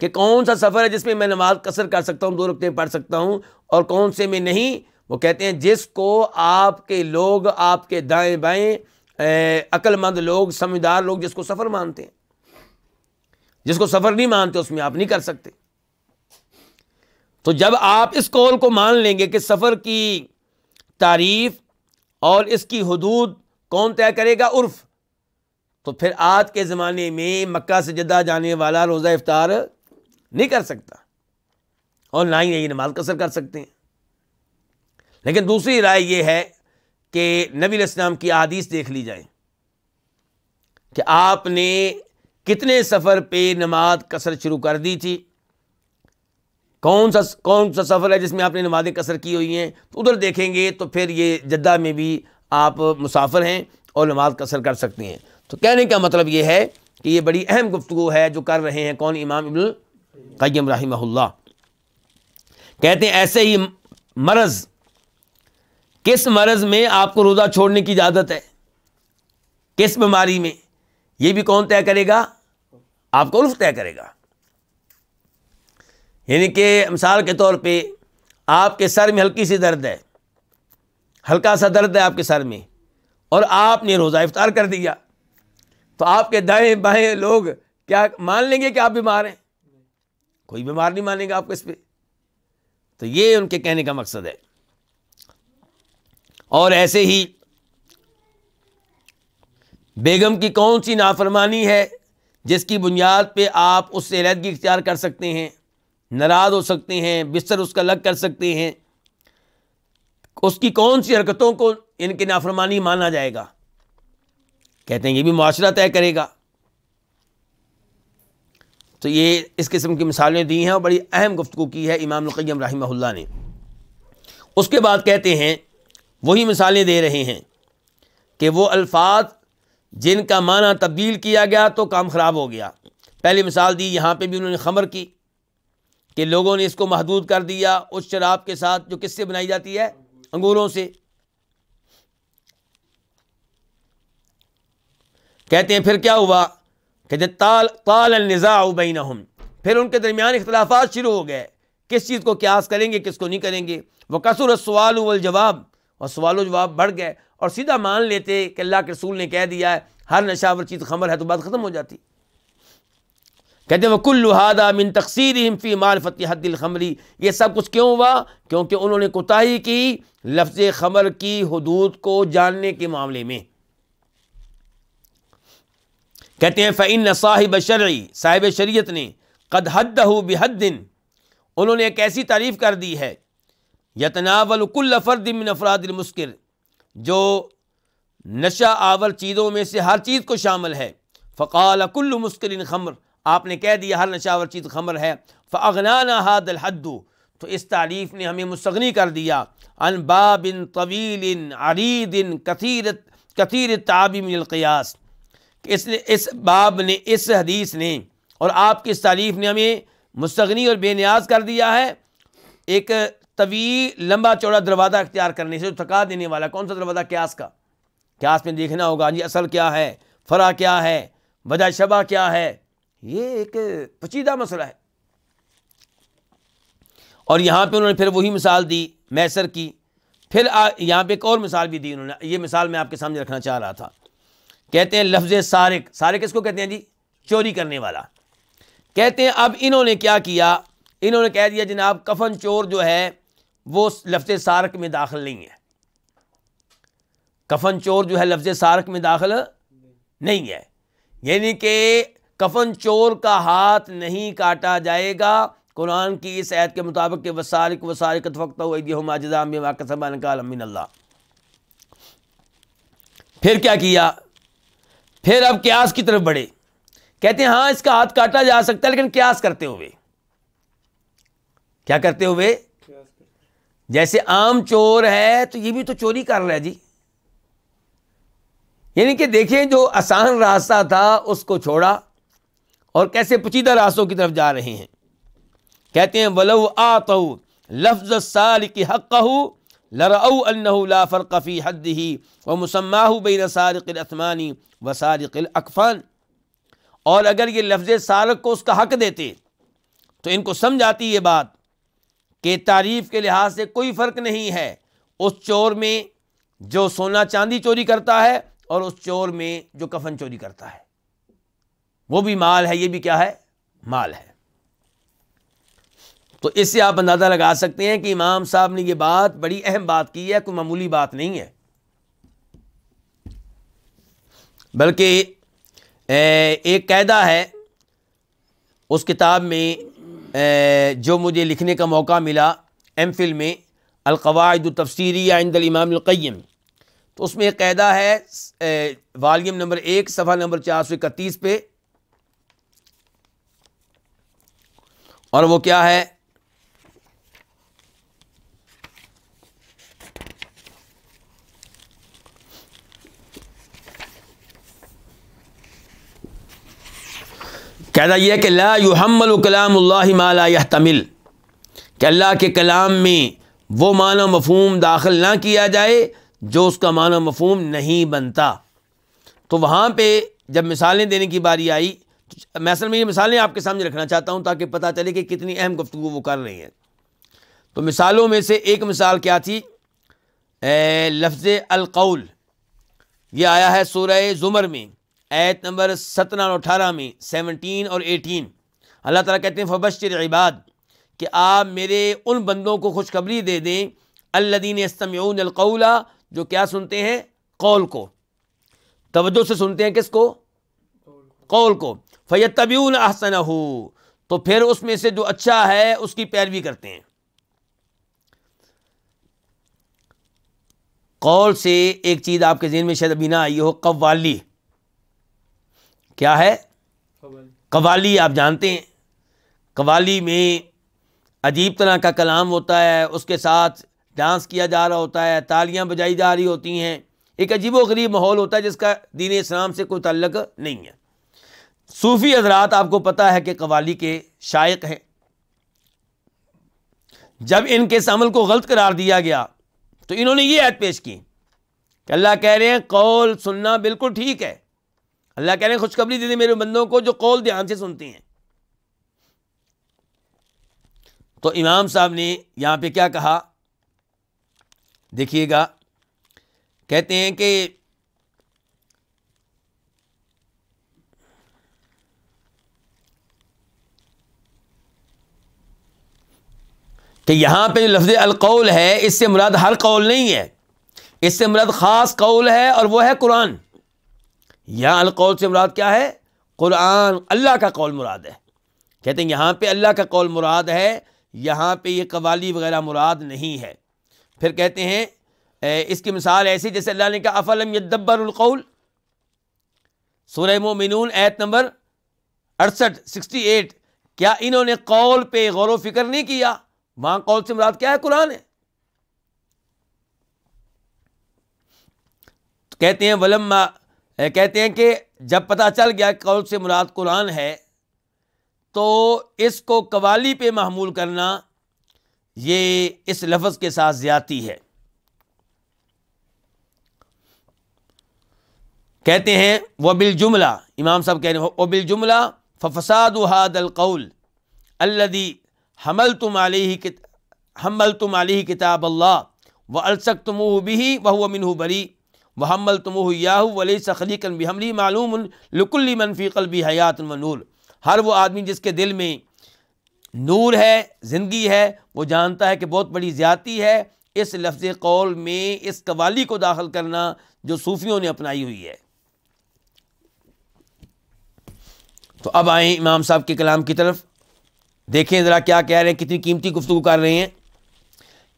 کہ کون سا سفر ہے جس میں میں نماز قصر کر سکتا ہوں دو رکھتے پڑھ سکتا ہوں اور کون سے میں نہیں وہ کہتے ہیں جس کو آپ کے لوگ آپ کے دائیں بائیں عقل مند لوگ سمجھدار لوگ جس کو سفر مانتے ہیں جس کو سفر نہیں مانتے اس میں آپ نہیں کر سکتے تو جب آپ اس کال کو مان لیں گے کہ سفر کی تعریف اور اس کی حدود کون طے کرے گا عرف تو پھر آج کے زمانے میں مکہ سے جدہ جانے والا روزہ افطار نہیں کر سکتا اور نہ ہی نہیں نماز کثر کر سکتے ہیں لیکن دوسری رائے یہ ہے کہ نبی علیہ السلام کی احادیث دیکھ لی جائیں کہ آپ نے کتنے سفر پہ نماز کثر شروع کر دی تھی کون سا کون سا سفر ہے جس میں آپ نے نمازیں کثر کی ہوئی ہیں تو ادھر دیکھیں گے تو پھر یہ جدہ میں بھی آپ مسافر ہیں اور نماز کثر کر سکتے ہیں تو کہنے کا مطلب یہ ہے کہ یہ بڑی اہم گفتگو ہے جو کر رہے ہیں کون امام ابن القیم رحمہ اللہ کہتے ہیں ایسے ہی مرض کس مرض میں آپ کو روزہ چھوڑنے کی اجازت ہے کس بیماری میں یہ بھی کون طے کرے گا آپ کو عرف طے کرے گا یعنی کہ مثال کے طور پہ آپ کے سر میں ہلکی سی درد ہے ہلکا سا درد ہے آپ کے سر میں اور آپ نے روزہ افطار کر دیا تو آپ کے دائیں بائیں لوگ کیا مان لیں گے کہ آپ بیمار ہیں کوئی بیمار نہیں مانے گا آپ کو اس پہ تو یہ ان کے کہنے کا مقصد ہے اور ایسے ہی بیگم کی کون سی نافرمانی ہے جس کی بنیاد پہ آپ اس سے علیحدگی اختیار کر سکتے ہیں ناراض ہو سکتے ہیں بستر اس کا الگ کر سکتے ہیں اس کی کون سی حرکتوں کو ان کی نافرمانی مانا جائے گا کہتے ہیں یہ بھی معاشرہ طے کرے گا تو یہ اس قسم کی مثالیں دی ہیں اور بڑی اہم گفتگو کی ہے امام القیم رحمہ اللہ نے اس کے بعد کہتے ہیں وہی مثالیں دے رہے ہیں کہ وہ الفاظ جن کا معنی تبدیل کیا گیا تو کام خراب ہو گیا پہلی مثال دی یہاں پہ بھی انہوں نے خبر کی کہ لوگوں نے اس کو محدود کر دیا اس شراب کے ساتھ جو کس سے بنائی جاتی ہے انگوروں سے کہتے ہیں پھر کیا ہوا کہ تال بینہم پھر ان کے درمیان اختلافات شروع ہو گئے کس چیز کو کیاس کریں گے کس کو نہیں کریں گے وہ قصور سوال جواب اور سوال و جواب بڑھ گئے اور سیدھا مان لیتے کہ اللہ کے رسول نے کہہ دیا ہے ہر نشہ ور چیز خمر ہے تو بات ختم ہو جاتی کہتے ہیں وہ کل لہٰذا من تقسیر فی معرفت حد الخمری یہ سب کچھ کیوں ہوا کیونکہ انہوں نے کوتاہی کی لفظ خمر کی حدود کو جاننے کے معاملے میں کہتے ہیں فعین صاحب شرعی صاحب شریعت نے قد حد ہو بحد دن انہوں نے ایک ایسی تعریف کر دی ہے یتناول کل فرد من افراد المسکر جو نشہ آور چیزوں میں سے ہر چیز کو شامل ہے فقال کل مسکر خمر آپ نے کہہ دیا ہر نشہ آور چیز خمر ہے فاغنانا حاد الحدو تو اس تعریف نے ہمیں مستغنی کر دیا ان باب طویل عرید کثیر کثیر تعبی من القیاس اس نے اس باب نے اس حدیث نے اور آپ کی اس تعریف نے ہمیں مستغنی اور بے نیاز کر دیا ہے ایک طویل لمبا چوڑا دروازہ اختیار کرنے سے تھکا دینے والا کون سا دروازہ کیاس کا کیاس میں دیکھنا ہوگا جی اصل کیا ہے فرا کیا ہے وجہ شبہ کیا ہے یہ ایک پچیدہ مسئلہ ہے اور یہاں پہ انہوں نے پھر وہی مثال دی میسر کی پھر یہاں پہ ایک اور مثال بھی دی انہوں نے یہ مثال میں آپ کے سامنے رکھنا چاہ رہا تھا کہتے ہیں لفظ سارق سارق اس کو کہتے ہیں جی چوری کرنے والا کہتے ہیں اب انہوں نے کیا کیا انہوں نے کہہ دیا جناب کفن چور جو ہے وہ لفظ سارک میں داخل نہیں ہے کفن چور جو ہے لفظ سارک میں داخل نہیں ہے یعنی کہ کفن چور کا ہاتھ نہیں کاٹا جائے گا قرآن کی اس عید کے مطابق کہ وسارک واقع کا المین اللہ پھر کیا کیا پھر اب قیاس کی طرف بڑھے کہتے ہیں ہاں اس کا ہاتھ کاٹا جا سکتا ہے لیکن قیاس کرتے ہوئے کیا کرتے ہوئے جیسے عام چور ہے تو یہ بھی تو چوری کر رہا ہے جی یعنی کہ دیکھیں جو آسان راستہ تھا اس کو چھوڑا اور کیسے پچیدہ راستوں کی طرف جا رہے ہیں کہتے ہیں لفظ سال کی حق کہر اللہ فرقی حد ہی اور مسما بے سارق قلعانی و سارق قل اور اگر یہ لفظ سارق کو اس کا حق دیتے تو ان کو سمجھ آتی یہ بات کہ تعریف کے لحاظ سے کوئی فرق نہیں ہے اس چور میں جو سونا چاندی چوری کرتا ہے اور اس چور میں جو کفن چوری کرتا ہے وہ بھی مال ہے یہ بھی کیا ہے مال ہے تو اس سے آپ اندازہ لگا سکتے ہیں کہ امام صاحب نے یہ بات بڑی اہم بات کی ہے کوئی معمولی بات نہیں ہے بلکہ ایک قاعدہ ہے اس کتاب میں جو مجھے لکھنے کا موقع ملا ایم فل میں القواعد التفسیری یا عند الامام القیم تو اس میں ایک قاعدہ ہے والیم نمبر ایک صفحہ نمبر چار سو اکتیس پہ اور وہ کیا ہے کہتا یہ ہے کہ اللہ کلام اللہ ما مالا تمل کہ اللہ کے کلام میں وہ معنی مفہوم داخل نہ کیا جائے جو اس کا معنی مفہوم نہیں بنتا تو وہاں پہ جب مثالیں دینے کی باری آئی میں اصل میں یہ مثالیں آپ کے سامنے رکھنا چاہتا ہوں تاکہ پتہ چلے کہ کتنی اہم گفتگو وہ کر رہی ہیں تو مثالوں میں سے ایک مثال کیا تھی لفظ القول یہ آیا ہے سورہ زمر میں ایت نمبر سترہ اور اٹھارہ میں سیونٹین اور ایٹین اللہ تعالیٰ کہتے ہیں فبشر عباد کہ آپ میرے ان بندوں کو خوشخبری دے دیں دین استم القولہ جو کیا سنتے ہیں قول کو توجہ سے سنتے ہیں کس کو قول کو فیت طبی الحسن ہو تو پھر اس میں سے جو اچھا ہے اس کی پیروی کرتے ہیں قول سے ایک چیز آپ کے ذہن میں شاید ابھی نہ آئی ہو قوالی کیا ہے قوالی آپ جانتے ہیں قوالی میں عجیب طرح کا کلام ہوتا ہے اس کے ساتھ ڈانس کیا جا رہا ہوتا ہے تالیاں بجائی جا رہی ہوتی ہیں ایک عجیب و غریب ماحول ہوتا ہے جس کا دین اسلام سے کوئی تعلق نہیں ہے صوفی حضرات آپ کو پتہ ہے کہ قوالی کے شائق ہیں جب ان کے عمل کو غلط قرار دیا گیا تو انہوں نے یہ عید پیش کی کہ اللہ کہہ رہے ہیں قول سننا بالکل ٹھیک ہے اللہ کہہ رہے ہیں خوشخبری دیتے میرے بندوں کو جو قول دھیان سے سنتی ہیں تو امام صاحب نے یہاں پہ کیا کہا دیکھیے گا کہتے ہیں کہ کہ یہاں پہ جو لفظ القول ہے اس سے مراد ہر قول نہیں ہے اس سے مراد خاص قول ہے اور وہ ہے قرآن یہاں القول سے مراد کیا ہے قرآن اللہ کا قول مراد ہے کہتے ہیں یہاں پہ اللہ کا قول مراد ہے یہاں پہ یہ قوالی وغیرہ مراد نہیں ہے پھر کہتے ہیں اس کی مثال ایسی جیسے اللہ نے کہا افلم یدبر القول سورہ مومنون ایت نمبر اڑسٹھ سکسٹی ایٹ کیا انہوں نے قول پہ غور و فکر نہیں کیا وہاں قول سے مراد کیا ہے قرآن ہے کہتے ہیں ولما کہتے ہیں کہ جب پتہ چل گیا قول سے مراد قرآن ہے تو اس کو قوالی پہ محمول کرنا یہ اس لفظ کے ساتھ زیادتی ہے کہتے ہیں وہ بالجملہ جملہ امام صاحب کہہ رہے ہیں وہ جملہ ففساد حاد القول الدی حمل تم حمل تم علی کتاب اللہ و السک تم بھی وہ منہ بری تمہ یاہو ولی سخلی بھی بحملی معلوم لکلی منفیق البی حیات المنور ہر وہ آدمی جس کے دل میں نور ہے زندگی ہے وہ جانتا ہے کہ بہت بڑی زیادتی ہے اس لفظ قول میں اس قوالی کو داخل کرنا جو صوفیوں نے اپنائی ہوئی ہے تو اب آئیں امام صاحب کے کلام کی طرف دیکھیں ذرا کیا کہہ رہے ہیں کتنی قیمتی گفتگو کر رہے ہیں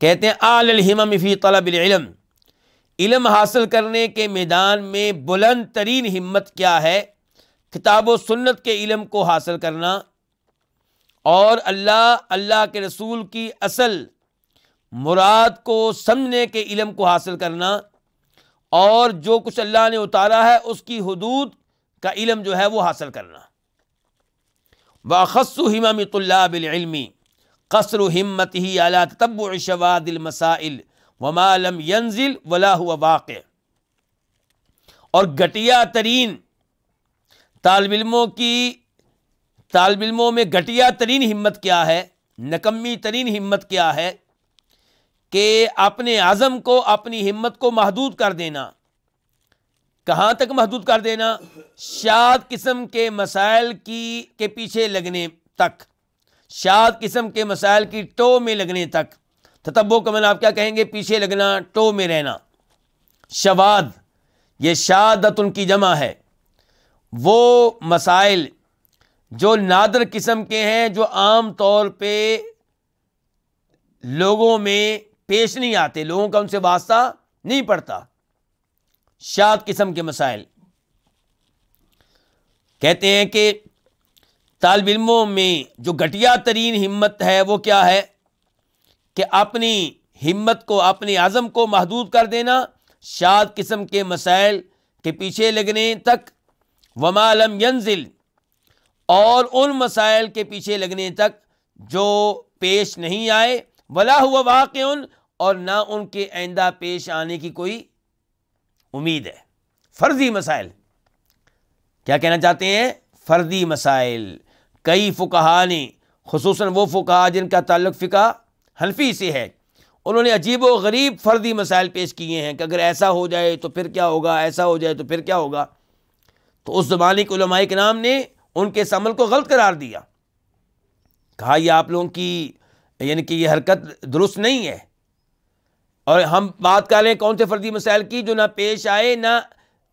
کہتے ہیں آل فی طلب العلم علم حاصل کرنے کے میدان میں بلند ترین ہمت کیا ہے کتاب و سنت کے علم کو حاصل کرنا اور اللہ اللہ کے رسول کی اصل مراد کو سمجھنے کے علم کو حاصل کرنا اور جو کچھ اللہ نے اتارا ہے اس کی حدود کا علم جو ہے وہ حاصل کرنا باخص امام بل علمی قصر و ہمت ہی اعلیٰ تب و شواد المسائل وما لم ینزل ولا واقع اور گٹیا ترین طالب علموں کی طالب علموں میں گٹیا ترین ہمت کیا ہے نکمی ترین ہمت کیا ہے کہ اپنے عزم کو اپنی ہمت کو محدود کر دینا کہاں تک محدود کر دینا شاد قسم کے مسائل کی کے پیچھے لگنے تک شاد قسم کے مسائل کی ٹو میں لگنے تک تتبو کا کمل آپ کیا کہیں گے پیچھے لگنا ٹو میں رہنا شواد یہ شادت ان کی جمع ہے وہ مسائل جو نادر قسم کے ہیں جو عام طور پہ لوگوں میں پیش نہیں آتے لوگوں کا ان سے واسطہ نہیں پڑتا شاد قسم کے مسائل کہتے ہیں کہ طالب علموں میں جو گھٹیا ترین ہمت ہے وہ کیا ہے کہ اپنی ہمت کو اپنے عزم کو محدود کر دینا شاد قسم کے مسائل کے پیچھے لگنے تک وما لم ینزل اور ان مسائل کے پیچھے لگنے تک جو پیش نہیں آئے ولا ہوا واقع ان اور نہ ان کے آئندہ پیش آنے کی کوئی امید ہے فرضی مسائل کیا کہنا چاہتے ہیں فرضی مسائل کئی فکہ نے خصوصاً وہ فکہ جن کا تعلق فکا حلفی سے ہے انہوں نے عجیب و غریب فردی مسائل پیش کیے ہیں کہ اگر ایسا ہو جائے تو پھر کیا ہوگا ایسا ہو جائے تو پھر کیا ہوگا تو اس زمانے کے علماء کے نام نے ان کے اس عمل کو غلط قرار دیا کہا یہ آپ لوگوں کی یعنی کہ یہ حرکت درست نہیں ہے اور ہم بات کر لیں کون سے فردی مسائل کی جو نہ پیش آئے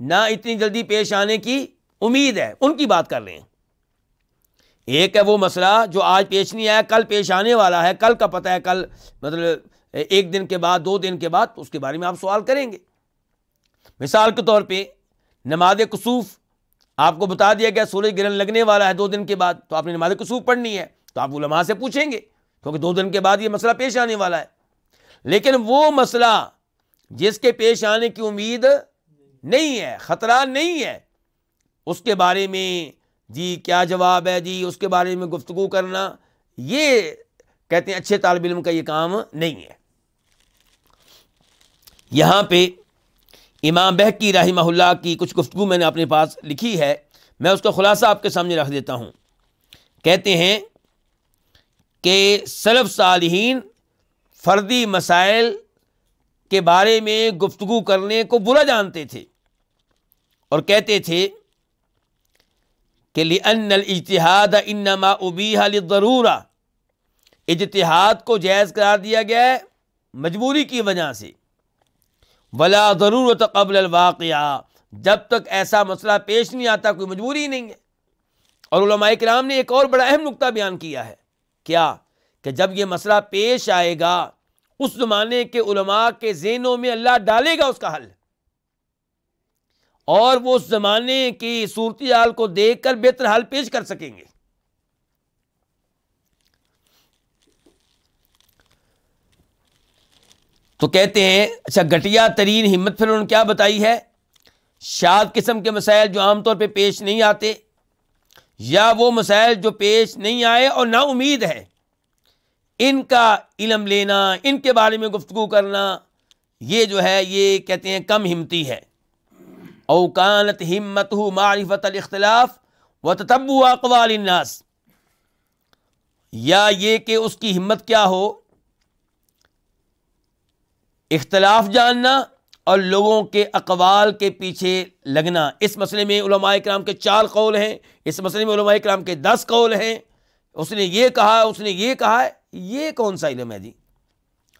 نہ اتنی جلدی پیش آنے کی امید ہے ان کی بات کر لیں ایک ہے وہ مسئلہ جو آج پیش نہیں آیا کل پیش آنے والا ہے کل کا پتہ ہے کل مطلب ایک دن کے بعد دو دن کے بعد اس کے بارے میں آپ سوال کریں گے مثال کے طور پہ نماز کسوف آپ کو بتا دیا گیا سورج گرہن لگنے والا ہے دو دن کے بعد تو آپ نے نماز کسوف پڑھنی ہے تو آپ علماء سے پوچھیں گے کیونکہ دو دن کے بعد یہ مسئلہ پیش آنے والا ہے لیکن وہ مسئلہ جس کے پیش آنے کی امید نہیں ہے خطرہ نہیں ہے اس کے بارے میں جی کیا جواب ہے جی اس کے بارے میں گفتگو کرنا یہ کہتے ہیں اچھے طالب علم کا یہ کام نہیں ہے یہاں پہ امام بہ کی راہ اللہ کی کچھ گفتگو میں نے اپنے پاس لکھی ہے میں اس کا خلاصہ آپ کے سامنے رکھ دیتا ہوں کہتے ہیں کہ سلف صالحین فردی مسائل کے بارے میں گفتگو کرنے کو برا جانتے تھے اور کہتے تھے کہ لی ان انی انما ل ضرور اجتہاد کو جائز قرار دیا گیا ہے مجبوری کی وجہ سے ولا ضرورت قبل الواقعہ جب تک ایسا مسئلہ پیش نہیں آتا کوئی مجبوری نہیں ہے اور علماء کرام نے ایک اور بڑا اہم نقطہ بیان کیا ہے کیا کہ جب یہ مسئلہ پیش آئے گا اس زمانے کے علماء کے ذہنوں میں اللہ ڈالے گا اس کا حل اور وہ اس زمانے کی صورتحال کو دیکھ کر بہتر حال پیش کر سکیں گے تو کہتے ہیں اچھا گٹیا ترین ہمت پھر انہوں نے کیا بتائی ہے شاد قسم کے مسائل جو عام طور پہ پیش نہیں آتے یا وہ مسائل جو پیش نہیں آئے اور نہ امید ہے ان کا علم لینا ان کے بارے میں گفتگو کرنا یہ جو ہے یہ کہتے ہیں کم ہمتی ہے اوکانت ہمت ہو معرفت ال و تبو اقوال اناس یا یہ کہ اس کی ہمت کیا ہو اختلاف جاننا اور لوگوں کے اقوال کے پیچھے لگنا اس مسئلے میں علماء کرام کے چار قول ہیں اس مسئلے میں علماء کرام کے دس قول ہیں اس نے یہ کہا اس نے یہ کہا یہ کون سا علم ہے جی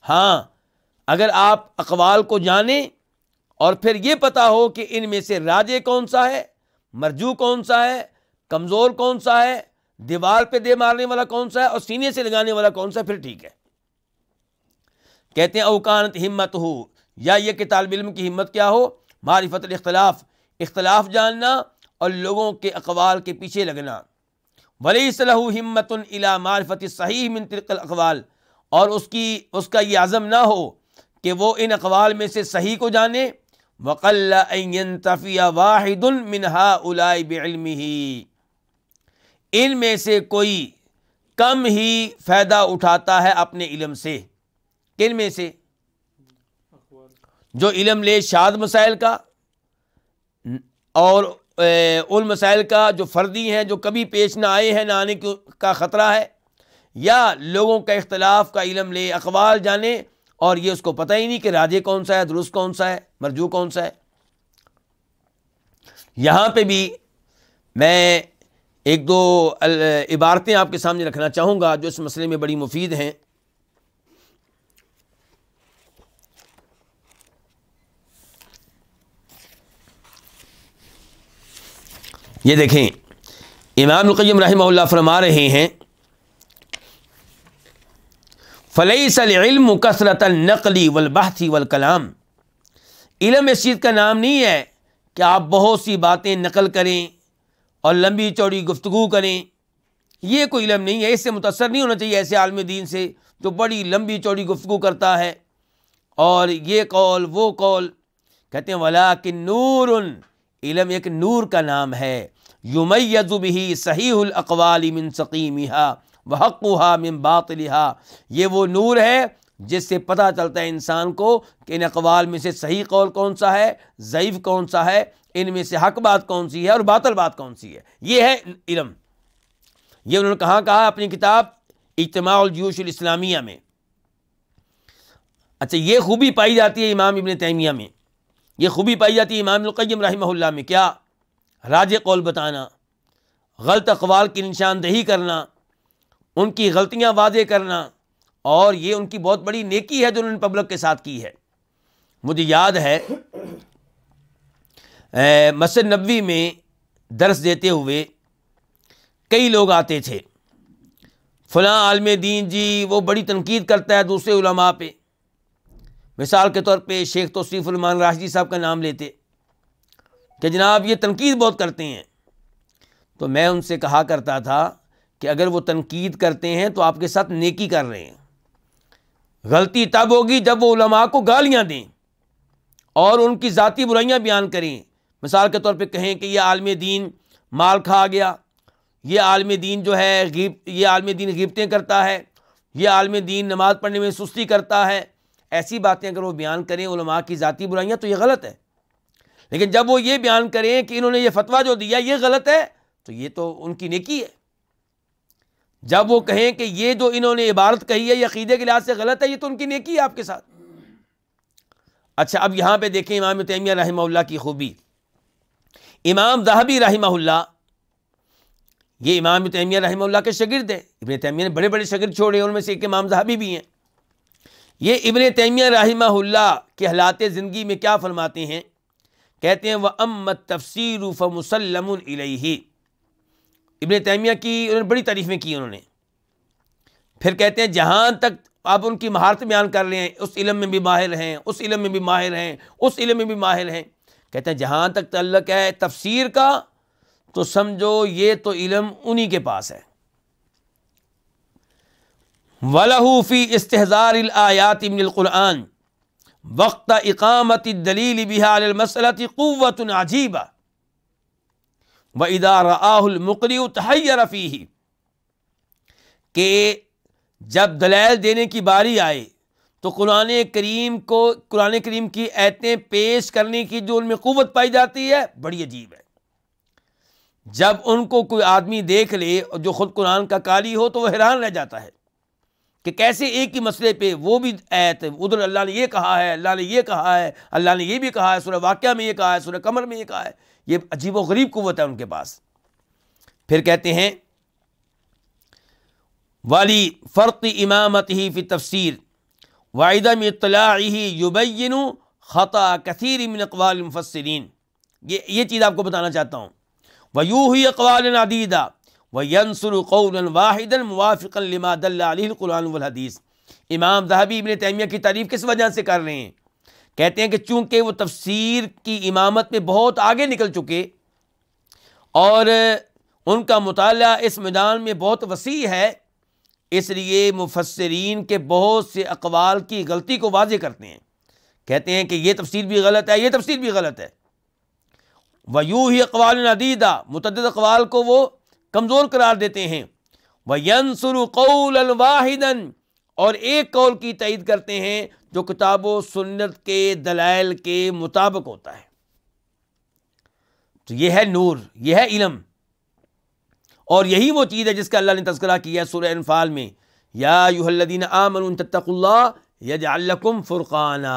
ہاں اگر آپ اقوال کو جانیں اور پھر یہ پتا ہو کہ ان میں سے راجے کون سا ہے مرجو کون سا ہے کمزور کون سا ہے دیوار پہ دے مارنے والا کون سا ہے اور سینے سے لگانے والا کون سا ہے پھر ٹھیک ہے کہتے ہیں اوکانت ہمت ہو یا یہ کہ طالب علم کی ہمت کیا ہو معرفت الاختلاف اختلاف جاننا اور لوگوں کے اقوال کے پیچھے لگنا ولی صلاح ہمت معرفت صحیح الاقوال اور اس کی اس کا یہ عزم نہ ہو کہ وہ ان اقوال میں سے صحیح کو جانے وقلّی واحد المنہا الب بعلم ہی ان میں سے کوئی کم ہی فائدہ اٹھاتا ہے اپنے علم سے کن میں سے جو علم لے شاد مسائل کا اور ان مسائل کا جو فردی ہیں جو کبھی پیش نہ آئے ہیں نہ آنے کا خطرہ ہے یا لوگوں کا اختلاف کا علم لے اقوال جانے اور یہ اس کو پتہ ہی نہیں کہ راجے کون سا ہے درست کون سا ہے مرجو کون سا ہے یہاں پہ بھی میں ایک دو عبارتیں آپ کے سامنے رکھنا چاہوں گا جو اس مسئلے میں بڑی مفید ہیں یہ دیکھیں امام القیم رحمہ اللہ فرما رہے ہیں سل علم و کثرت النقلی والبحثی والکلام علم اس چیز کا نام نہیں ہے کہ آپ بہت سی باتیں نقل کریں اور لمبی چوڑی گفتگو کریں یہ کوئی علم نہیں ہے اس سے متاثر نہیں ہونا چاہیے ایسے عالم دین سے جو بڑی لمبی چوڑی گفتگو کرتا ہے اور یہ قول وہ قول کہتے ہیں ولا کہ نور علم ایک نور کا نام ہے یوم یزب ہی صحیح من سقیمہ وہ حق من ہام ہا یہ وہ نور ہے جس سے پتہ چلتا ہے انسان کو کہ ان اقوال میں سے صحیح قول کون سا ہے ضعیف کون سا ہے ان میں سے حق بات کون سی ہے اور باطل بات کون سی ہے یہ ہے علم یہ انہوں نے کہاں کہا اپنی کتاب اجتماع الجوش الاسلامیہ میں اچھا یہ خوبی پائی جاتی ہے امام ابن تیمیہ میں یہ خوبی پائی جاتی ہے امام القیم رحمہ اللہ میں کیا راج قول بتانا غلط اقوال کی نشاندہی کرنا ان کی غلطیاں واضح کرنا اور یہ ان کی بہت بڑی نیکی ہے جو انہوں نے پبلک کے ساتھ کی ہے مجھے یاد ہے مسجد نبوی میں درس دیتے ہوئے کئی لوگ آتے تھے فلاں عالم دین جی وہ بڑی تنقید کرتا ہے دوسرے علماء پہ مثال کے طور پہ شیخ توصیف علمان راشدی صاحب کا نام لیتے کہ جناب یہ تنقید بہت کرتے ہیں تو میں ان سے کہا کرتا تھا کہ اگر وہ تنقید کرتے ہیں تو آپ کے ساتھ نیکی کر رہے ہیں غلطی تب ہوگی جب وہ علماء کو گالیاں دیں اور ان کی ذاتی برائیاں بیان کریں مثال کے طور پہ کہیں کہ یہ عالم دین مال کھا گیا یہ عالم دین جو ہے غیب یہ عالم دین غیبتیں کرتا ہے یہ عالم دین نماز پڑھنے میں سستی کرتا ہے ایسی باتیں اگر وہ بیان کریں علماء کی ذاتی برائیاں تو یہ غلط ہے لیکن جب وہ یہ بیان کریں کہ انہوں نے یہ فتویٰ جو دیا یہ غلط ہے تو یہ تو ان کی نیکی ہے جب وہ کہیں کہ یہ جو انہوں نے عبارت کہی ہے یہ عقیدے کے لحاظ سے غلط ہے یہ تو ان کی نیکی ہے آپ کے ساتھ اچھا اب یہاں پہ دیکھیں امام تیمیہ رحمہ اللہ کی خوبی امام ذہبی رحمہ اللہ یہ امام تیمیہ رحمہ اللہ کے شاگرد ہیں ابن تیمیہ نے بڑے بڑے شگرد چھوڑے ہیں ان میں سے ایک امام ذہبی بھی ہیں یہ ابن تیمیہ رحمہ اللہ کے حالات زندگی میں کیا فرماتے ہیں کہتے ہیں وہ امت تفسیر مسلم اللہی ابن تیمیہ کی انہوں نے بڑی تعریفیں کی انہوں نے پھر کہتے ہیں جہاں تک آپ ان کی مہارت بیان کر رہے ہیں اس علم میں بھی ماہر ہیں اس علم میں بھی ماہر ہیں اس علم میں بھی ماہر ہیں کہتے ہیں جہاں تک تعلق ہے تفسیر کا تو سمجھو یہ تو علم انہی کے پاس ہے ولاحوفی استحزار الآیات ابن القرآن وقت اقامتی دلیل بحال المسلتی قوت عجیبہ و ادار المقری المقریت رفیع کہ جب دلیل دینے کی باری آئے تو قرآن کریم کو قرآن کریم کی ایتیں پیش کرنے کی جو ان میں قوت پائی جاتی ہے بڑی عجیب ہے جب ان کو کوئی آدمی دیکھ لے اور جو خود قرآن کا کالی ہو تو وہ حیران رہ جاتا ہے کہ کیسے ایک ہی مسئلے پہ وہ بھی ایت ادھر اللہ نے یہ کہا ہے اللہ نے یہ کہا ہے اللہ نے یہ بھی کہا ہے سورہ واقعہ میں یہ کہا ہے سورہ کمر میں یہ کہا ہے یہ عجیب و غریب قوت ہے ان کے پاس پھر کہتے ہیں والی فرق امامت ہی فی تفسیر واحدہ میں اطلاع ہی یوبین خطا کثیر امن اقوال مفسرین یہ یہ چیز آپ کو بتانا چاہتا ہوں ویو ہی اقوال عدیدہ و ینسر قول واحد الموافق الماد اللہ علیہ القرآن الحدیث امام ذہبی ابن تیمیہ کی تعریف کس وجہ سے کر رہے ہیں کہتے ہیں کہ چونکہ وہ تفسیر کی امامت میں بہت آگے نکل چکے اور ان کا مطالعہ اس میدان میں بہت وسیع ہے اس لیے مفسرین کے بہت سے اقوال کی غلطی کو واضح کرتے ہیں کہتے ہیں کہ یہ تفسیر بھی غلط ہے یہ تفسیر بھی غلط ہے وہ یوں ہی اقوال ندیدہ متعدد اقوال کو وہ کمزور قرار دیتے ہیں وہ ینسر قول الواحدن اور ایک قول کی تائید کرتے ہیں جو کتاب و سنت کے دلائل کے مطابق ہوتا ہے تو یہ ہے نور یہ ہے علم اور یہی وہ چیز ہے جس کا اللہ نے تذکرہ کیا ہے سورہ انفال میں یا تتق اللہ یج الکم فرقانہ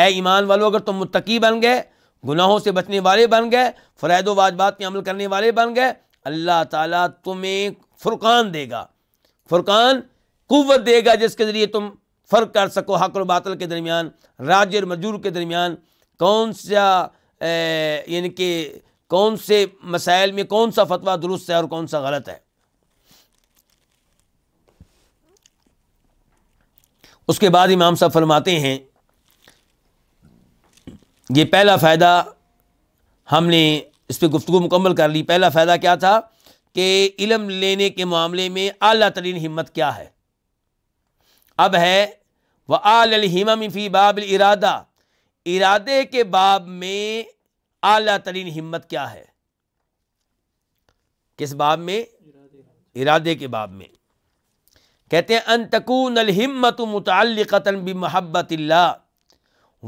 اے ایمان والو اگر تم متقی بن گئے گناہوں سے بچنے والے بن گئے فرائد و واجبات میں عمل کرنے والے بن گئے اللہ تعالیٰ تمہیں فرقان دے گا فرقان قوت دے گا جس کے ذریعے تم فرق کر سکو حق و باطل کے درمیان راج اور مجور کے درمیان کون سا یعنی کہ کون سے مسائل میں کون سا فتویٰ درست ہے اور کون سا غلط ہے اس کے بعد امام صاحب فرماتے ہیں یہ پہلا فائدہ ہم نے اس پہ گفتگو مکمل کر لی پہلا فائدہ کیا تھا کہ علم لینے کے معاملے میں اعلیٰ ترین ہمت کیا ہے اب ہے وہ آم فی باب ارادہ ارادے کے باب میں اعلی ترین ہمت کیا ہے کس باب میں ارادے کے باب میں کہتے ہیں ان تکون الحمت بھی محبت اللہ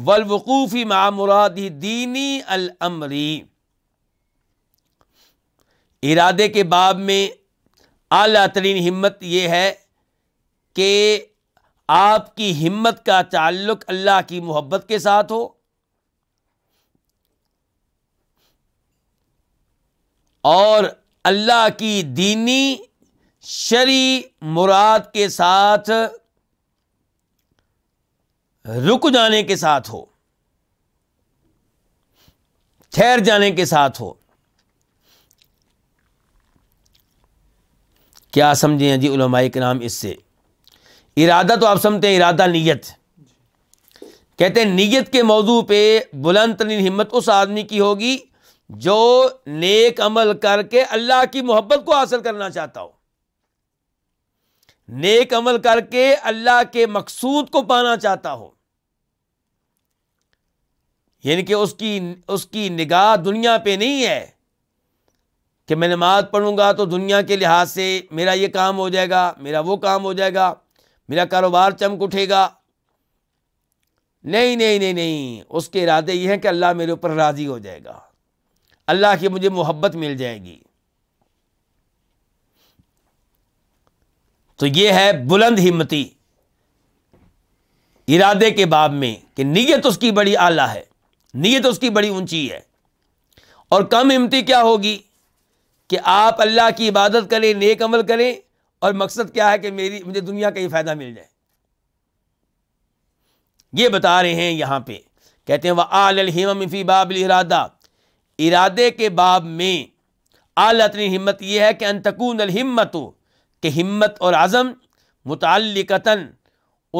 ولوقوفی مہامر دینی الامری ارادے کے باب میں اعلی ترین ہمت یہ ہے کہ آپ کی ہمت کا تعلق اللہ کی محبت کے ساتھ ہو اور اللہ کی دینی شری مراد کے ساتھ رک جانے کے ساتھ ہو ٹھہر جانے کے ساتھ ہو کیا سمجھیں جی علماء کے اس سے ارادہ تو آپ سمجھتے ہیں ارادہ نیت کہتے ہیں نیت کے موضوع پہ بلند ترین ہمت اس آدمی کی ہوگی جو نیک عمل کر کے اللہ کی محبت کو حاصل کرنا چاہتا ہو نیک عمل کر کے اللہ کے مقصود کو پانا چاہتا ہو یعنی کہ اس کی اس کی نگاہ دنیا پہ نہیں ہے کہ میں نماز پڑھوں گا تو دنیا کے لحاظ سے میرا یہ کام ہو جائے گا میرا وہ کام ہو جائے گا میرا کاروبار چمک اٹھے گا نہیں نہیں نہیں نہیں اس کے ارادے یہ ہیں کہ اللہ میرے اوپر راضی ہو جائے گا اللہ کی مجھے محبت مل جائے گی تو یہ ہے بلند ہمتی ارادے کے باب میں کہ نیت اس کی بڑی اعلیٰ ہے نیت اس کی بڑی اونچی ہے اور کم ہمتی کیا ہوگی کہ آپ اللہ کی عبادت کریں نیک عمل کریں اور مقصد کیا ہے کہ میری مجھے دنیا کا یہ فائدہ مل جائے یہ بتا رہے ہیں یہاں پہ کہتے ہیں وہ آل باب الرادہ ارادے کے باب میں آل ہمت یہ ہے کہ انتقون الحمت کہ ہمت اور اعظم متعلق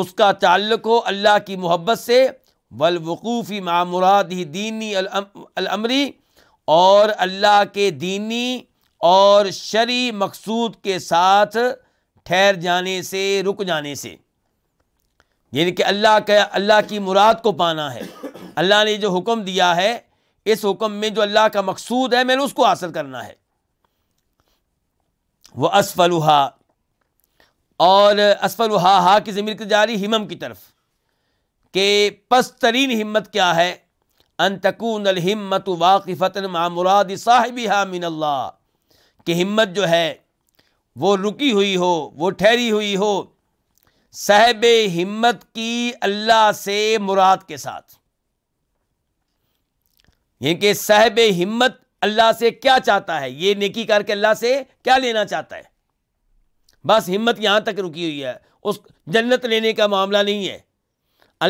اس کا تعلق ہو اللہ کی محبت سے ولوقوفی معمراد ہی دینی الامری اور اللہ کے دینی اور شرع مقصود کے ساتھ ٹھہر جانے سے رک جانے سے یعنی کہ اللہ کا اللہ کی مراد کو پانا ہے اللہ نے جو حکم دیا ہے اس حکم میں جو اللہ کا مقصود ہے میں نے اس کو حاصل کرنا ہے وہ اسف اور اسف ہا کی ضمیر کی جاری ہمم کی طرف کہ پس ترین ہمت کیا ہے انتقون الحمت مراد صاحب من اللہ کہ ہمت جو ہے وہ رکی ہوئی ہو وہ ٹھہری ہوئی ہو صاحب ہمت کی اللہ سے مراد کے ساتھ یعنی کہ صاحب ہمت اللہ سے کیا چاہتا ہے یہ نیکی کر کے اللہ سے کیا لینا چاہتا ہے بس ہمت یہاں تک رکی ہوئی ہے اس جنت لینے کا معاملہ نہیں ہے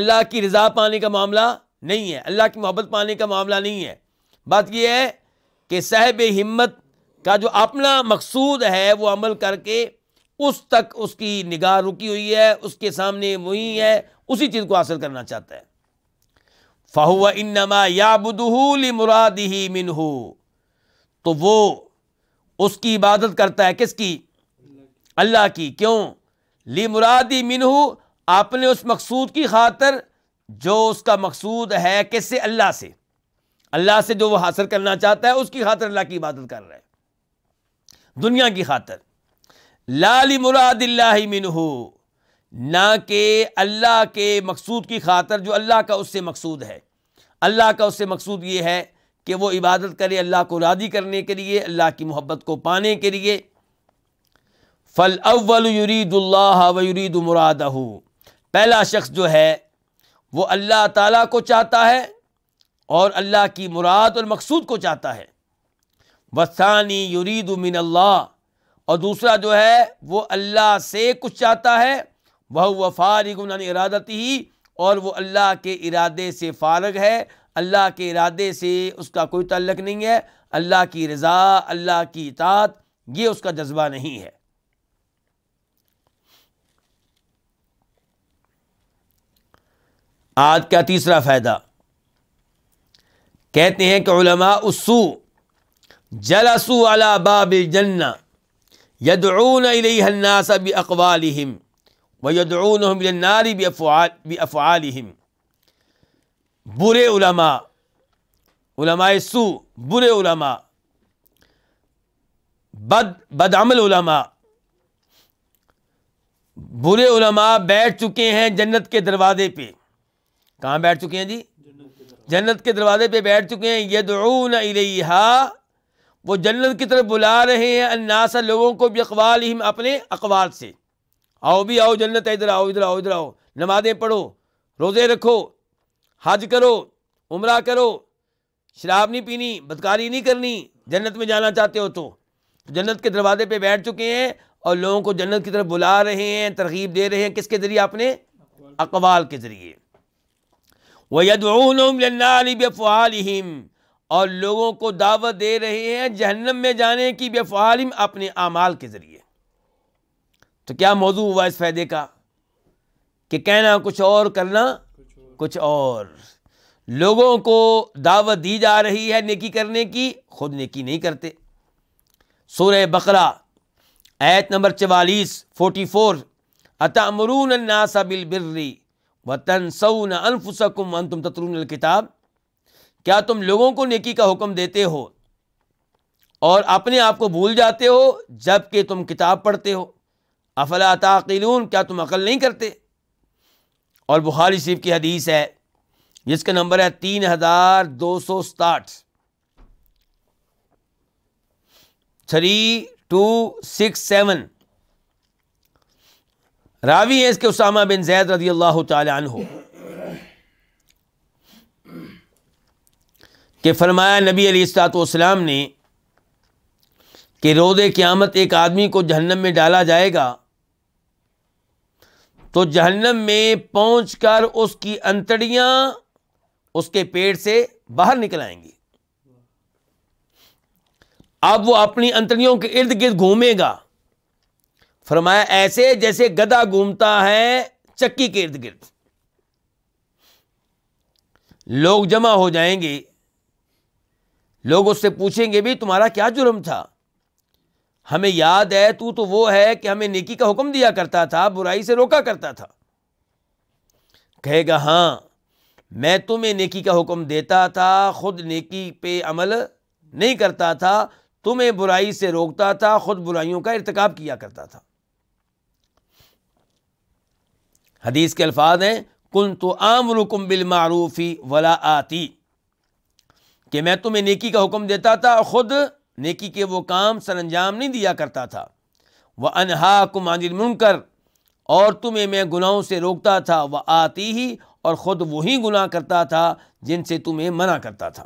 اللہ کی رضا پانے کا معاملہ نہیں ہے اللہ کی محبت پانے کا معاملہ نہیں ہے بات یہ ہے کہ صاحب ہمت کا جو اپنا مقصود ہے وہ عمل کر کے اس تک اس کی نگاہ رکی ہوئی ہے اس کے سامنے وہی ہے اسی چیز کو حاصل کرنا چاہتا ہے فہو انما یا بدہ مراد ہی منہ تو وہ اس کی عبادت کرتا ہے کس کی اللہ کی کیوں لی مرادی منہ آپ نے اس مقصود کی خاطر جو اس کا مقصود ہے کس سے اللہ سے اللہ سے جو وہ حاصل کرنا چاہتا ہے اس کی خاطر اللہ کی عبادت کر رہا ہے دنیا کی خاطر لالی مراد اللہ منہ نہ کہ اللہ کے مقصود کی خاطر جو اللہ کا اس سے مقصود ہے اللہ کا اس سے مقصود یہ ہے کہ وہ عبادت کرے اللہ کو رادی کرنے کے لیے اللہ کی محبت کو پانے کے لیے فل اول یرید اللہ و مراد ہو پہلا شخص جو ہے وہ اللہ تعالیٰ کو چاہتا ہے اور اللہ کی مراد اور مقصود کو چاہتا ہے وسانی یرید من اللہ اور دوسرا جو ہے وہ اللہ سے کچھ چاہتا ہے وہ فارغ ان ارادت ہی اور وہ اللہ کے ارادے سے فارغ ہے اللہ کے ارادے سے اس کا کوئی تعلق نہیں ہے اللہ کی رضا اللہ کی اطاعت یہ اس کا جذبہ نہیں ہے آج کا تیسرا فائدہ کہتے ہیں کہ علماء اسو جلسو علا باب یدعون الناس جنعلی اقوال بھی افعال برے علماء علماء سو برے علماء بد بد عمل برے علماء بیٹھ چکے ہیں جنت کے دروازے پہ کہاں بیٹھ چکے ہیں جی جنت کے دروازے پہ بیٹھ چکے ہیں یدعون علیحا وہ جنت کی طرف بلا رہے ہیں الناس لوگوں کو بھی اقوال اپنے اقوال سے آؤ بھی آؤ جنت ادھر آؤ ادھر آؤ ادھر آؤ نمازیں پڑھو روزے رکھو حج کرو عمرہ کرو شراب نہیں پینی بدکاری نہیں کرنی جنت میں جانا چاہتے ہو تو جنت کے دروازے پہ بیٹھ چکے ہیں اور لوگوں کو جنت کی طرف بلا رہے ہیں ترغیب دے رہے ہیں کس کے ذریعے اپنے اقوال کے ذریعے وہ افوالحم اور لوگوں کو دعوت دے رہے ہیں جہنم میں جانے کی بے فعالم اپنے اعمال کے ذریعے تو کیا موضوع ہوا اس فائدے کا کہ کہنا کچھ اور کرنا کچھ اور لوگوں کو دعوت دی جا رہی ہے نیکی کرنے کی خود نیکی نہیں کرتے سورہ بقرہ ایت نمبر چوالیس فورٹی فور اتامرون امرون الناسبل برری وطن سعن انفسکم انتم تترون الکتاب کیا تم لوگوں کو نیکی کا حکم دیتے ہو اور اپنے آپ کو بھول جاتے ہو جب کہ تم کتاب پڑھتے ہو افلا تعقلون کیا تم عقل نہیں کرتے اور بخاری شریف کی حدیث ہے جس کا نمبر ہے تین ہزار دو سو ستاٹھ تھری ٹو سکس سیون راوی ہے اس کے اسامہ بن زید رضی اللہ تعالی عنہ ہو کہ فرمایا نبی علی السلاط والسلام نے کہ رود قیامت ایک آدمی کو جہنم میں ڈالا جائے گا تو جہنم میں پہنچ کر اس کی انتڑیاں اس کے پیٹ سے باہر نکل آئیں گی اب وہ اپنی انتڑیوں کے ارد گرد گھومے گا فرمایا ایسے جیسے گدا گھومتا ہے چکی کے ارد گرد لوگ جمع ہو جائیں گے لوگ اس سے پوچھیں گے بھی تمہارا کیا جرم تھا ہمیں یاد ہے تو تو وہ ہے کہ ہمیں نیکی کا حکم دیا کرتا تھا برائی سے روکا کرتا تھا کہے گا ہاں میں تمہیں نیکی کا حکم دیتا تھا خود نیکی پہ عمل نہیں کرتا تھا تمہیں برائی سے روکتا تھا خود برائیوں کا ارتکاب کیا کرتا تھا حدیث کے الفاظ ہیں کن تو عام رکم بالمعروفی ولا آتی کہ میں تمہیں نیکی کا حکم دیتا تھا اور خود نیکی کے وہ کام سر انجام نہیں دیا کرتا تھا وہ انہا کو معذر من کر اور تمہیں میں گناہوں سے روکتا تھا وہ آتی ہی اور خود وہی گناہ کرتا تھا جن سے تمہیں منع کرتا تھا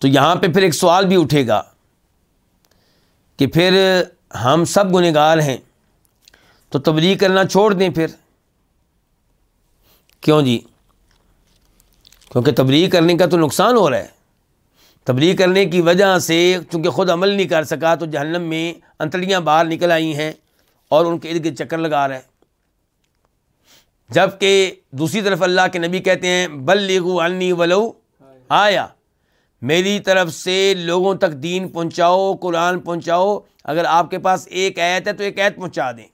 تو یہاں پہ پھر ایک سوال بھی اٹھے گا کہ پھر ہم سب گنہگار ہیں تو تبلیغ کرنا چھوڑ دیں پھر کیوں جی کیونکہ تبلیغ کرنے کا تو نقصان ہو رہا ہے تبلیغ کرنے کی وجہ سے چونکہ خود عمل نہیں کر سکا تو جہنم میں انتڑیاں باہر نکل آئی ہیں اور ان کے ارد گرد چکر لگا رہے جب کہ دوسری طرف اللہ کے نبی کہتے ہیں بلغو ولو آیا میری طرف سے لوگوں تک دین پہنچاؤ قرآن پہنچاؤ اگر آپ کے پاس ایک ایت ہے تو ایک ایت پہنچا دیں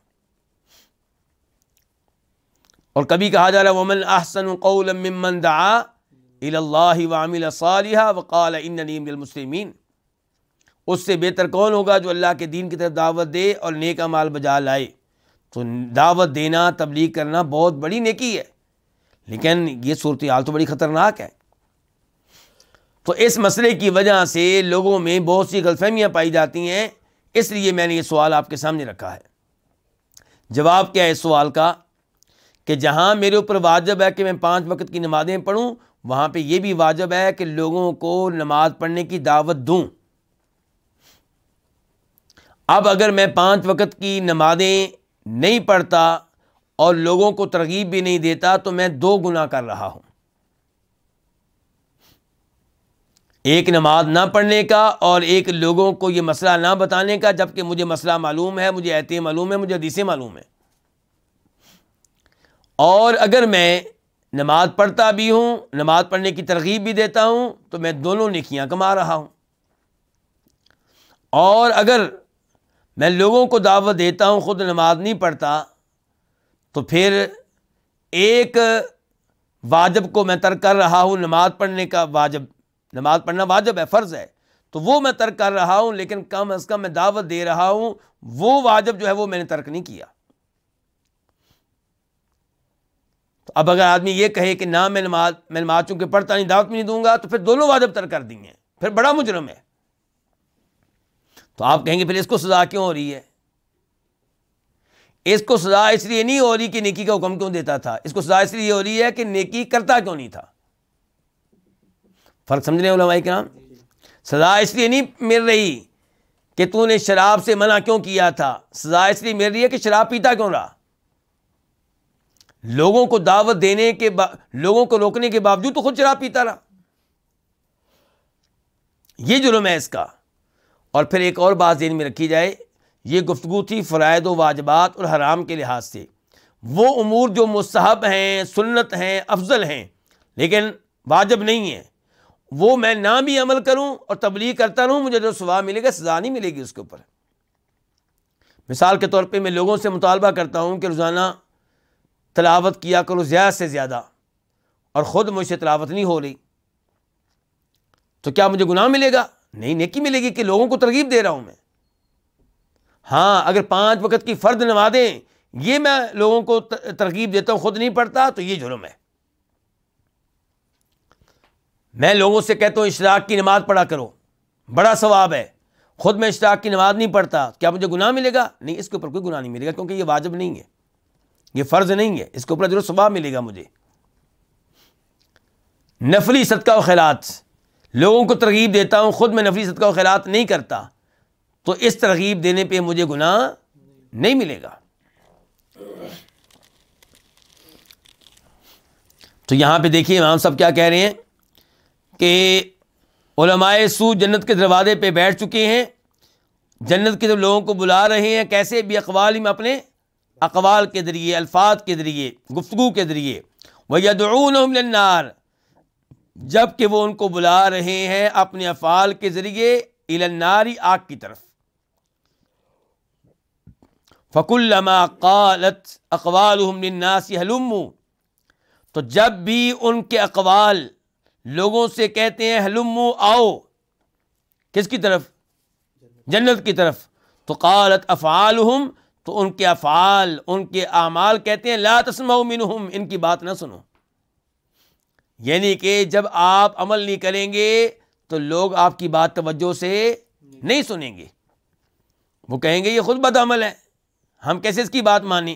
اور کبھی کہا جا رہا ہے ومن احسن ممن دعا اللہ وعمل وقال من اس سے بہتر کون ہوگا جو اللہ کے دین کی طرف دعوت دے اور نیک مال بجا لائے تو دعوت دینا تبلیغ کرنا بہت بڑی نیکی ہے لیکن یہ صورتحال تو بڑی خطرناک ہے تو اس مسئلے کی وجہ سے لوگوں میں بہت سی غلط فہمیاں پائی جاتی ہیں اس لیے میں نے یہ سوال آپ کے سامنے رکھا ہے جواب کیا ہے اس سوال کا کہ جہاں میرے اوپر واجب ہے کہ میں پانچ وقت کی نمازیں پڑھوں وہاں پہ یہ بھی واجب ہے کہ لوگوں کو نماز پڑھنے کی دعوت دوں اب اگر میں پانچ وقت کی نمازیں نہیں پڑھتا اور لوگوں کو ترغیب بھی نہیں دیتا تو میں دو گنا کر رہا ہوں ایک نماز نہ پڑھنے کا اور ایک لوگوں کو یہ مسئلہ نہ بتانے کا جب کہ مجھے مسئلہ معلوم ہے مجھے ایتے معلوم ہے مجھے حدیثیں معلوم ہیں اور اگر میں نماز پڑھتا بھی ہوں نماز پڑھنے کی ترغیب بھی دیتا ہوں تو میں دونوں نیکیاں کما رہا ہوں اور اگر میں لوگوں کو دعوت دیتا ہوں خود نماز نہیں پڑھتا تو پھر ایک واجب کو میں ترک کر رہا ہوں نماز پڑھنے کا واجب نماز پڑھنا واجب ہے فرض ہے تو وہ میں ترک کر رہا ہوں لیکن کم از کم میں دعوت دے رہا ہوں وہ واجب جو ہے وہ میں نے ترک نہیں کیا تو اب اگر آدمی یہ کہے کہ نہ میں نماز نماز میں چونکہ پڑھتا نہیں دعوت نہیں دوں گا تو پھر دونوں واجب تر کر دیں گے پھر بڑا مجرم ہے تو آپ کہیں گے پھر اس کو سزا کیوں ہو رہی ہے اس کو سزا اس لیے نہیں ہو رہی کہ نیکی کا حکم کیوں دیتا تھا اس کو سزا اس لیے ہو رہی ہے کہ نیکی کرتا کیوں نہیں تھا فرق سمجھ رہے ہیں علماء نام سزا اس لیے نہیں مل رہی کہ تو نے شراب سے منع کیوں کیا تھا سزا اس لیے مل رہی ہے کہ شراب پیتا کیوں رہا لوگوں کو دعوت دینے کے با لوگوں کو روکنے کے باوجود تو خود شراب پیتا رہا یہ جرم ہے اس کا اور پھر ایک اور بات ذہن میں رکھی جائے یہ گفتگو تھی فرائد و واجبات اور حرام کے لحاظ سے وہ امور جو مصحب ہیں سنت ہیں افضل ہیں لیکن واجب نہیں ہیں وہ میں نہ بھی عمل کروں اور تبلیغ کرتا رہوں مجھے جو سوا ملے گا سزا نہیں ملے گی اس کے اوپر مثال کے طور پہ میں لوگوں سے مطالبہ کرتا ہوں کہ روزانہ تلاوت کیا کرو زیادہ سے زیادہ اور خود مجھ سے تلاوت نہیں ہو رہی تو کیا مجھے گناہ ملے گا نہیں نیکی ملے گی کہ لوگوں کو ترغیب دے رہا ہوں میں ہاں اگر پانچ وقت کی فرد نوازیں یہ میں لوگوں کو ترغیب دیتا ہوں خود نہیں پڑھتا تو یہ جرم ہے میں لوگوں سے کہتا ہوں اشراق کی نماز پڑھا کرو بڑا ثواب ہے خود میں اشراق کی نماز نہیں پڑھتا کیا مجھے گناہ ملے گا نہیں اس کے اوپر کوئی گناہ نہیں ملے گا کیونکہ یہ واجب نہیں ہے یہ فرض نہیں ہے اس کو اوپر ضرور سباب ملے گا مجھے نفلی صدقہ و خیرات لوگوں کو ترغیب دیتا ہوں خود میں نفلی صدقہ و خیرات نہیں کرتا تو اس ترغیب دینے پہ مجھے گناہ نہیں ملے گا تو یہاں پہ دیکھیے امام صاحب کیا کہہ رہے ہیں کہ علماء سو جنت کے دروازے پہ بیٹھ چکے ہیں جنت کے جب لوگوں کو بلا رہے ہیں کیسے بھی اقوال میں اپنے اقوال کے ذریعے الفاظ کے ذریعے گفتگو کے ذریعے وہ یدعون جب کہ وہ ان کو بلا رہے ہیں اپنے افعال کے ذریعے آگ کی طرف فق الما قالت اقوال ناسی تو جب بھی ان کے اقوال لوگوں سے کہتے ہیں آؤ کس کی طرف جنت کی طرف تو قالت افعالهم تو ان کے افعال ان کے اعمال کہتے ہیں لا منہم ان کی بات نہ سنو یعنی کہ جب آپ عمل نہیں کریں گے تو لوگ آپ کی بات توجہ سے نہیں سنیں گے وہ کہیں گے یہ خود بد عمل ہے ہم کیسے اس کی بات مانیں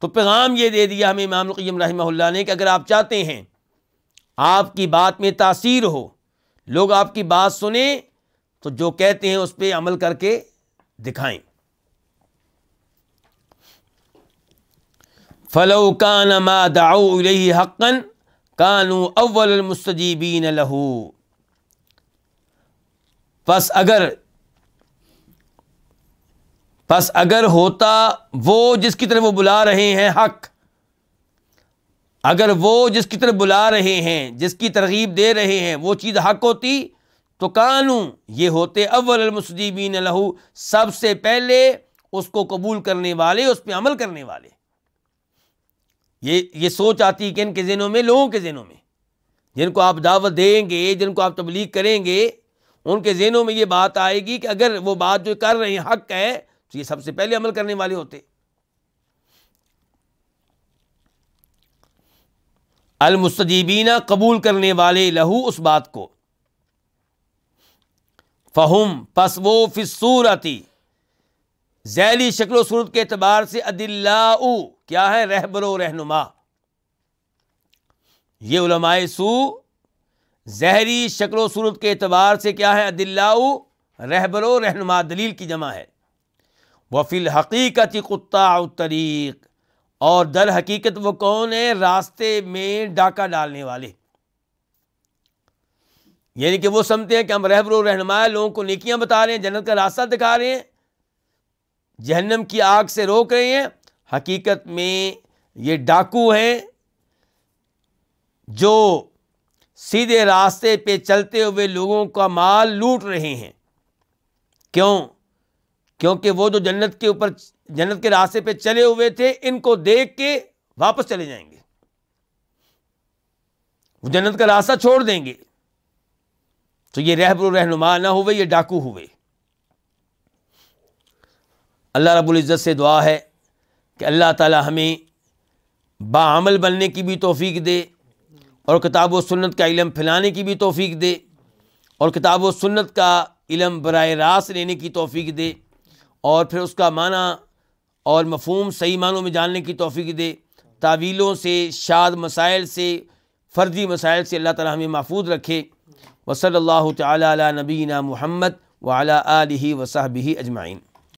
تو پیغام یہ دے دیا ہمیں امام القیم رحمہ اللہ نے کہ اگر آپ چاہتے ہیں آپ کی بات میں تاثیر ہو لوگ آپ کی بات سنیں تو جو کہتے ہیں اس پہ عمل کر کے دکھائیں فلو کان ما دعو الیہ حقا کانو اول المستجیبین لہو پس اگر پس اگر ہوتا وہ جس کی طرف وہ بلا رہے ہیں حق اگر وہ جس کی طرف بلا رہے ہیں جس کی ترغیب دے رہے ہیں وہ چیز حق ہوتی تو کانوں یہ ہوتے اول المسدیبین لہو سب سے پہلے اس کو قبول کرنے والے اس پہ عمل کرنے والے یہ یہ سوچ آتی ہے کہ ان کے ذہنوں میں لوگوں کے ذہنوں میں جن کو آپ دعوت دیں گے جن کو آپ تبلیغ کریں گے ان کے ذہنوں میں یہ بات آئے گی کہ اگر وہ بات جو کر رہے ہیں حق ہے تو یہ سب سے پہلے عمل کرنے والے ہوتے المستجیبینہ قبول کرنے والے لہو اس بات کو فہم پس وہ فصور آتی ذیلی شکل و صورت کے اعتبار سے عدل کیا ہے رہبر و رہنما یہ علماء سو زہری شکل و صورت کے اعتبار سے کیا ہے عدل رہبر و رہنما دلیل کی جمع ہے وفیل حقیقت کتا و طریق اور در حقیقت وہ کون ہے راستے میں ڈاکہ ڈالنے والے یعنی کہ وہ سمجھتے ہیں کہ ہم رہبر و رہنما لوگوں کو نیکیاں بتا رہے ہیں جنت کا راستہ دکھا رہے ہیں جہنم کی آگ سے روک رہے ہیں حقیقت میں یہ ڈاکو ہیں جو سیدھے راستے پہ چلتے ہوئے لوگوں کا مال لوٹ رہے ہیں کیوں کیونکہ وہ جو جنت کے اوپر جنت کے راستے پہ چلے ہوئے تھے ان کو دیکھ کے واپس چلے جائیں گے وہ جنت کا راستہ چھوڑ دیں گے تو یہ رہبر و رہنما نہ ہوئے یہ ڈاکو ہوئے اللہ رب العزت سے دعا ہے کہ اللہ تعالی ہمیں باعمل بننے کی بھی توفیق دے اور کتاب و سنت کا علم پھیلانے کی بھی توفیق دے اور کتاب و سنت کا علم براہ راست لینے کی توفیق دے اور پھر اس کا معنی اور مفہوم صحیح معنوں میں جاننے کی توفیق دے تعویلوں سے شاد مسائل سے فرضی مسائل سے اللہ تعالیٰ ہمیں محفوظ رکھے وصلی اللہ تعالیٰ علی نبینہ محمد و اعلیٰ علیہ وصحب ہی اجمائن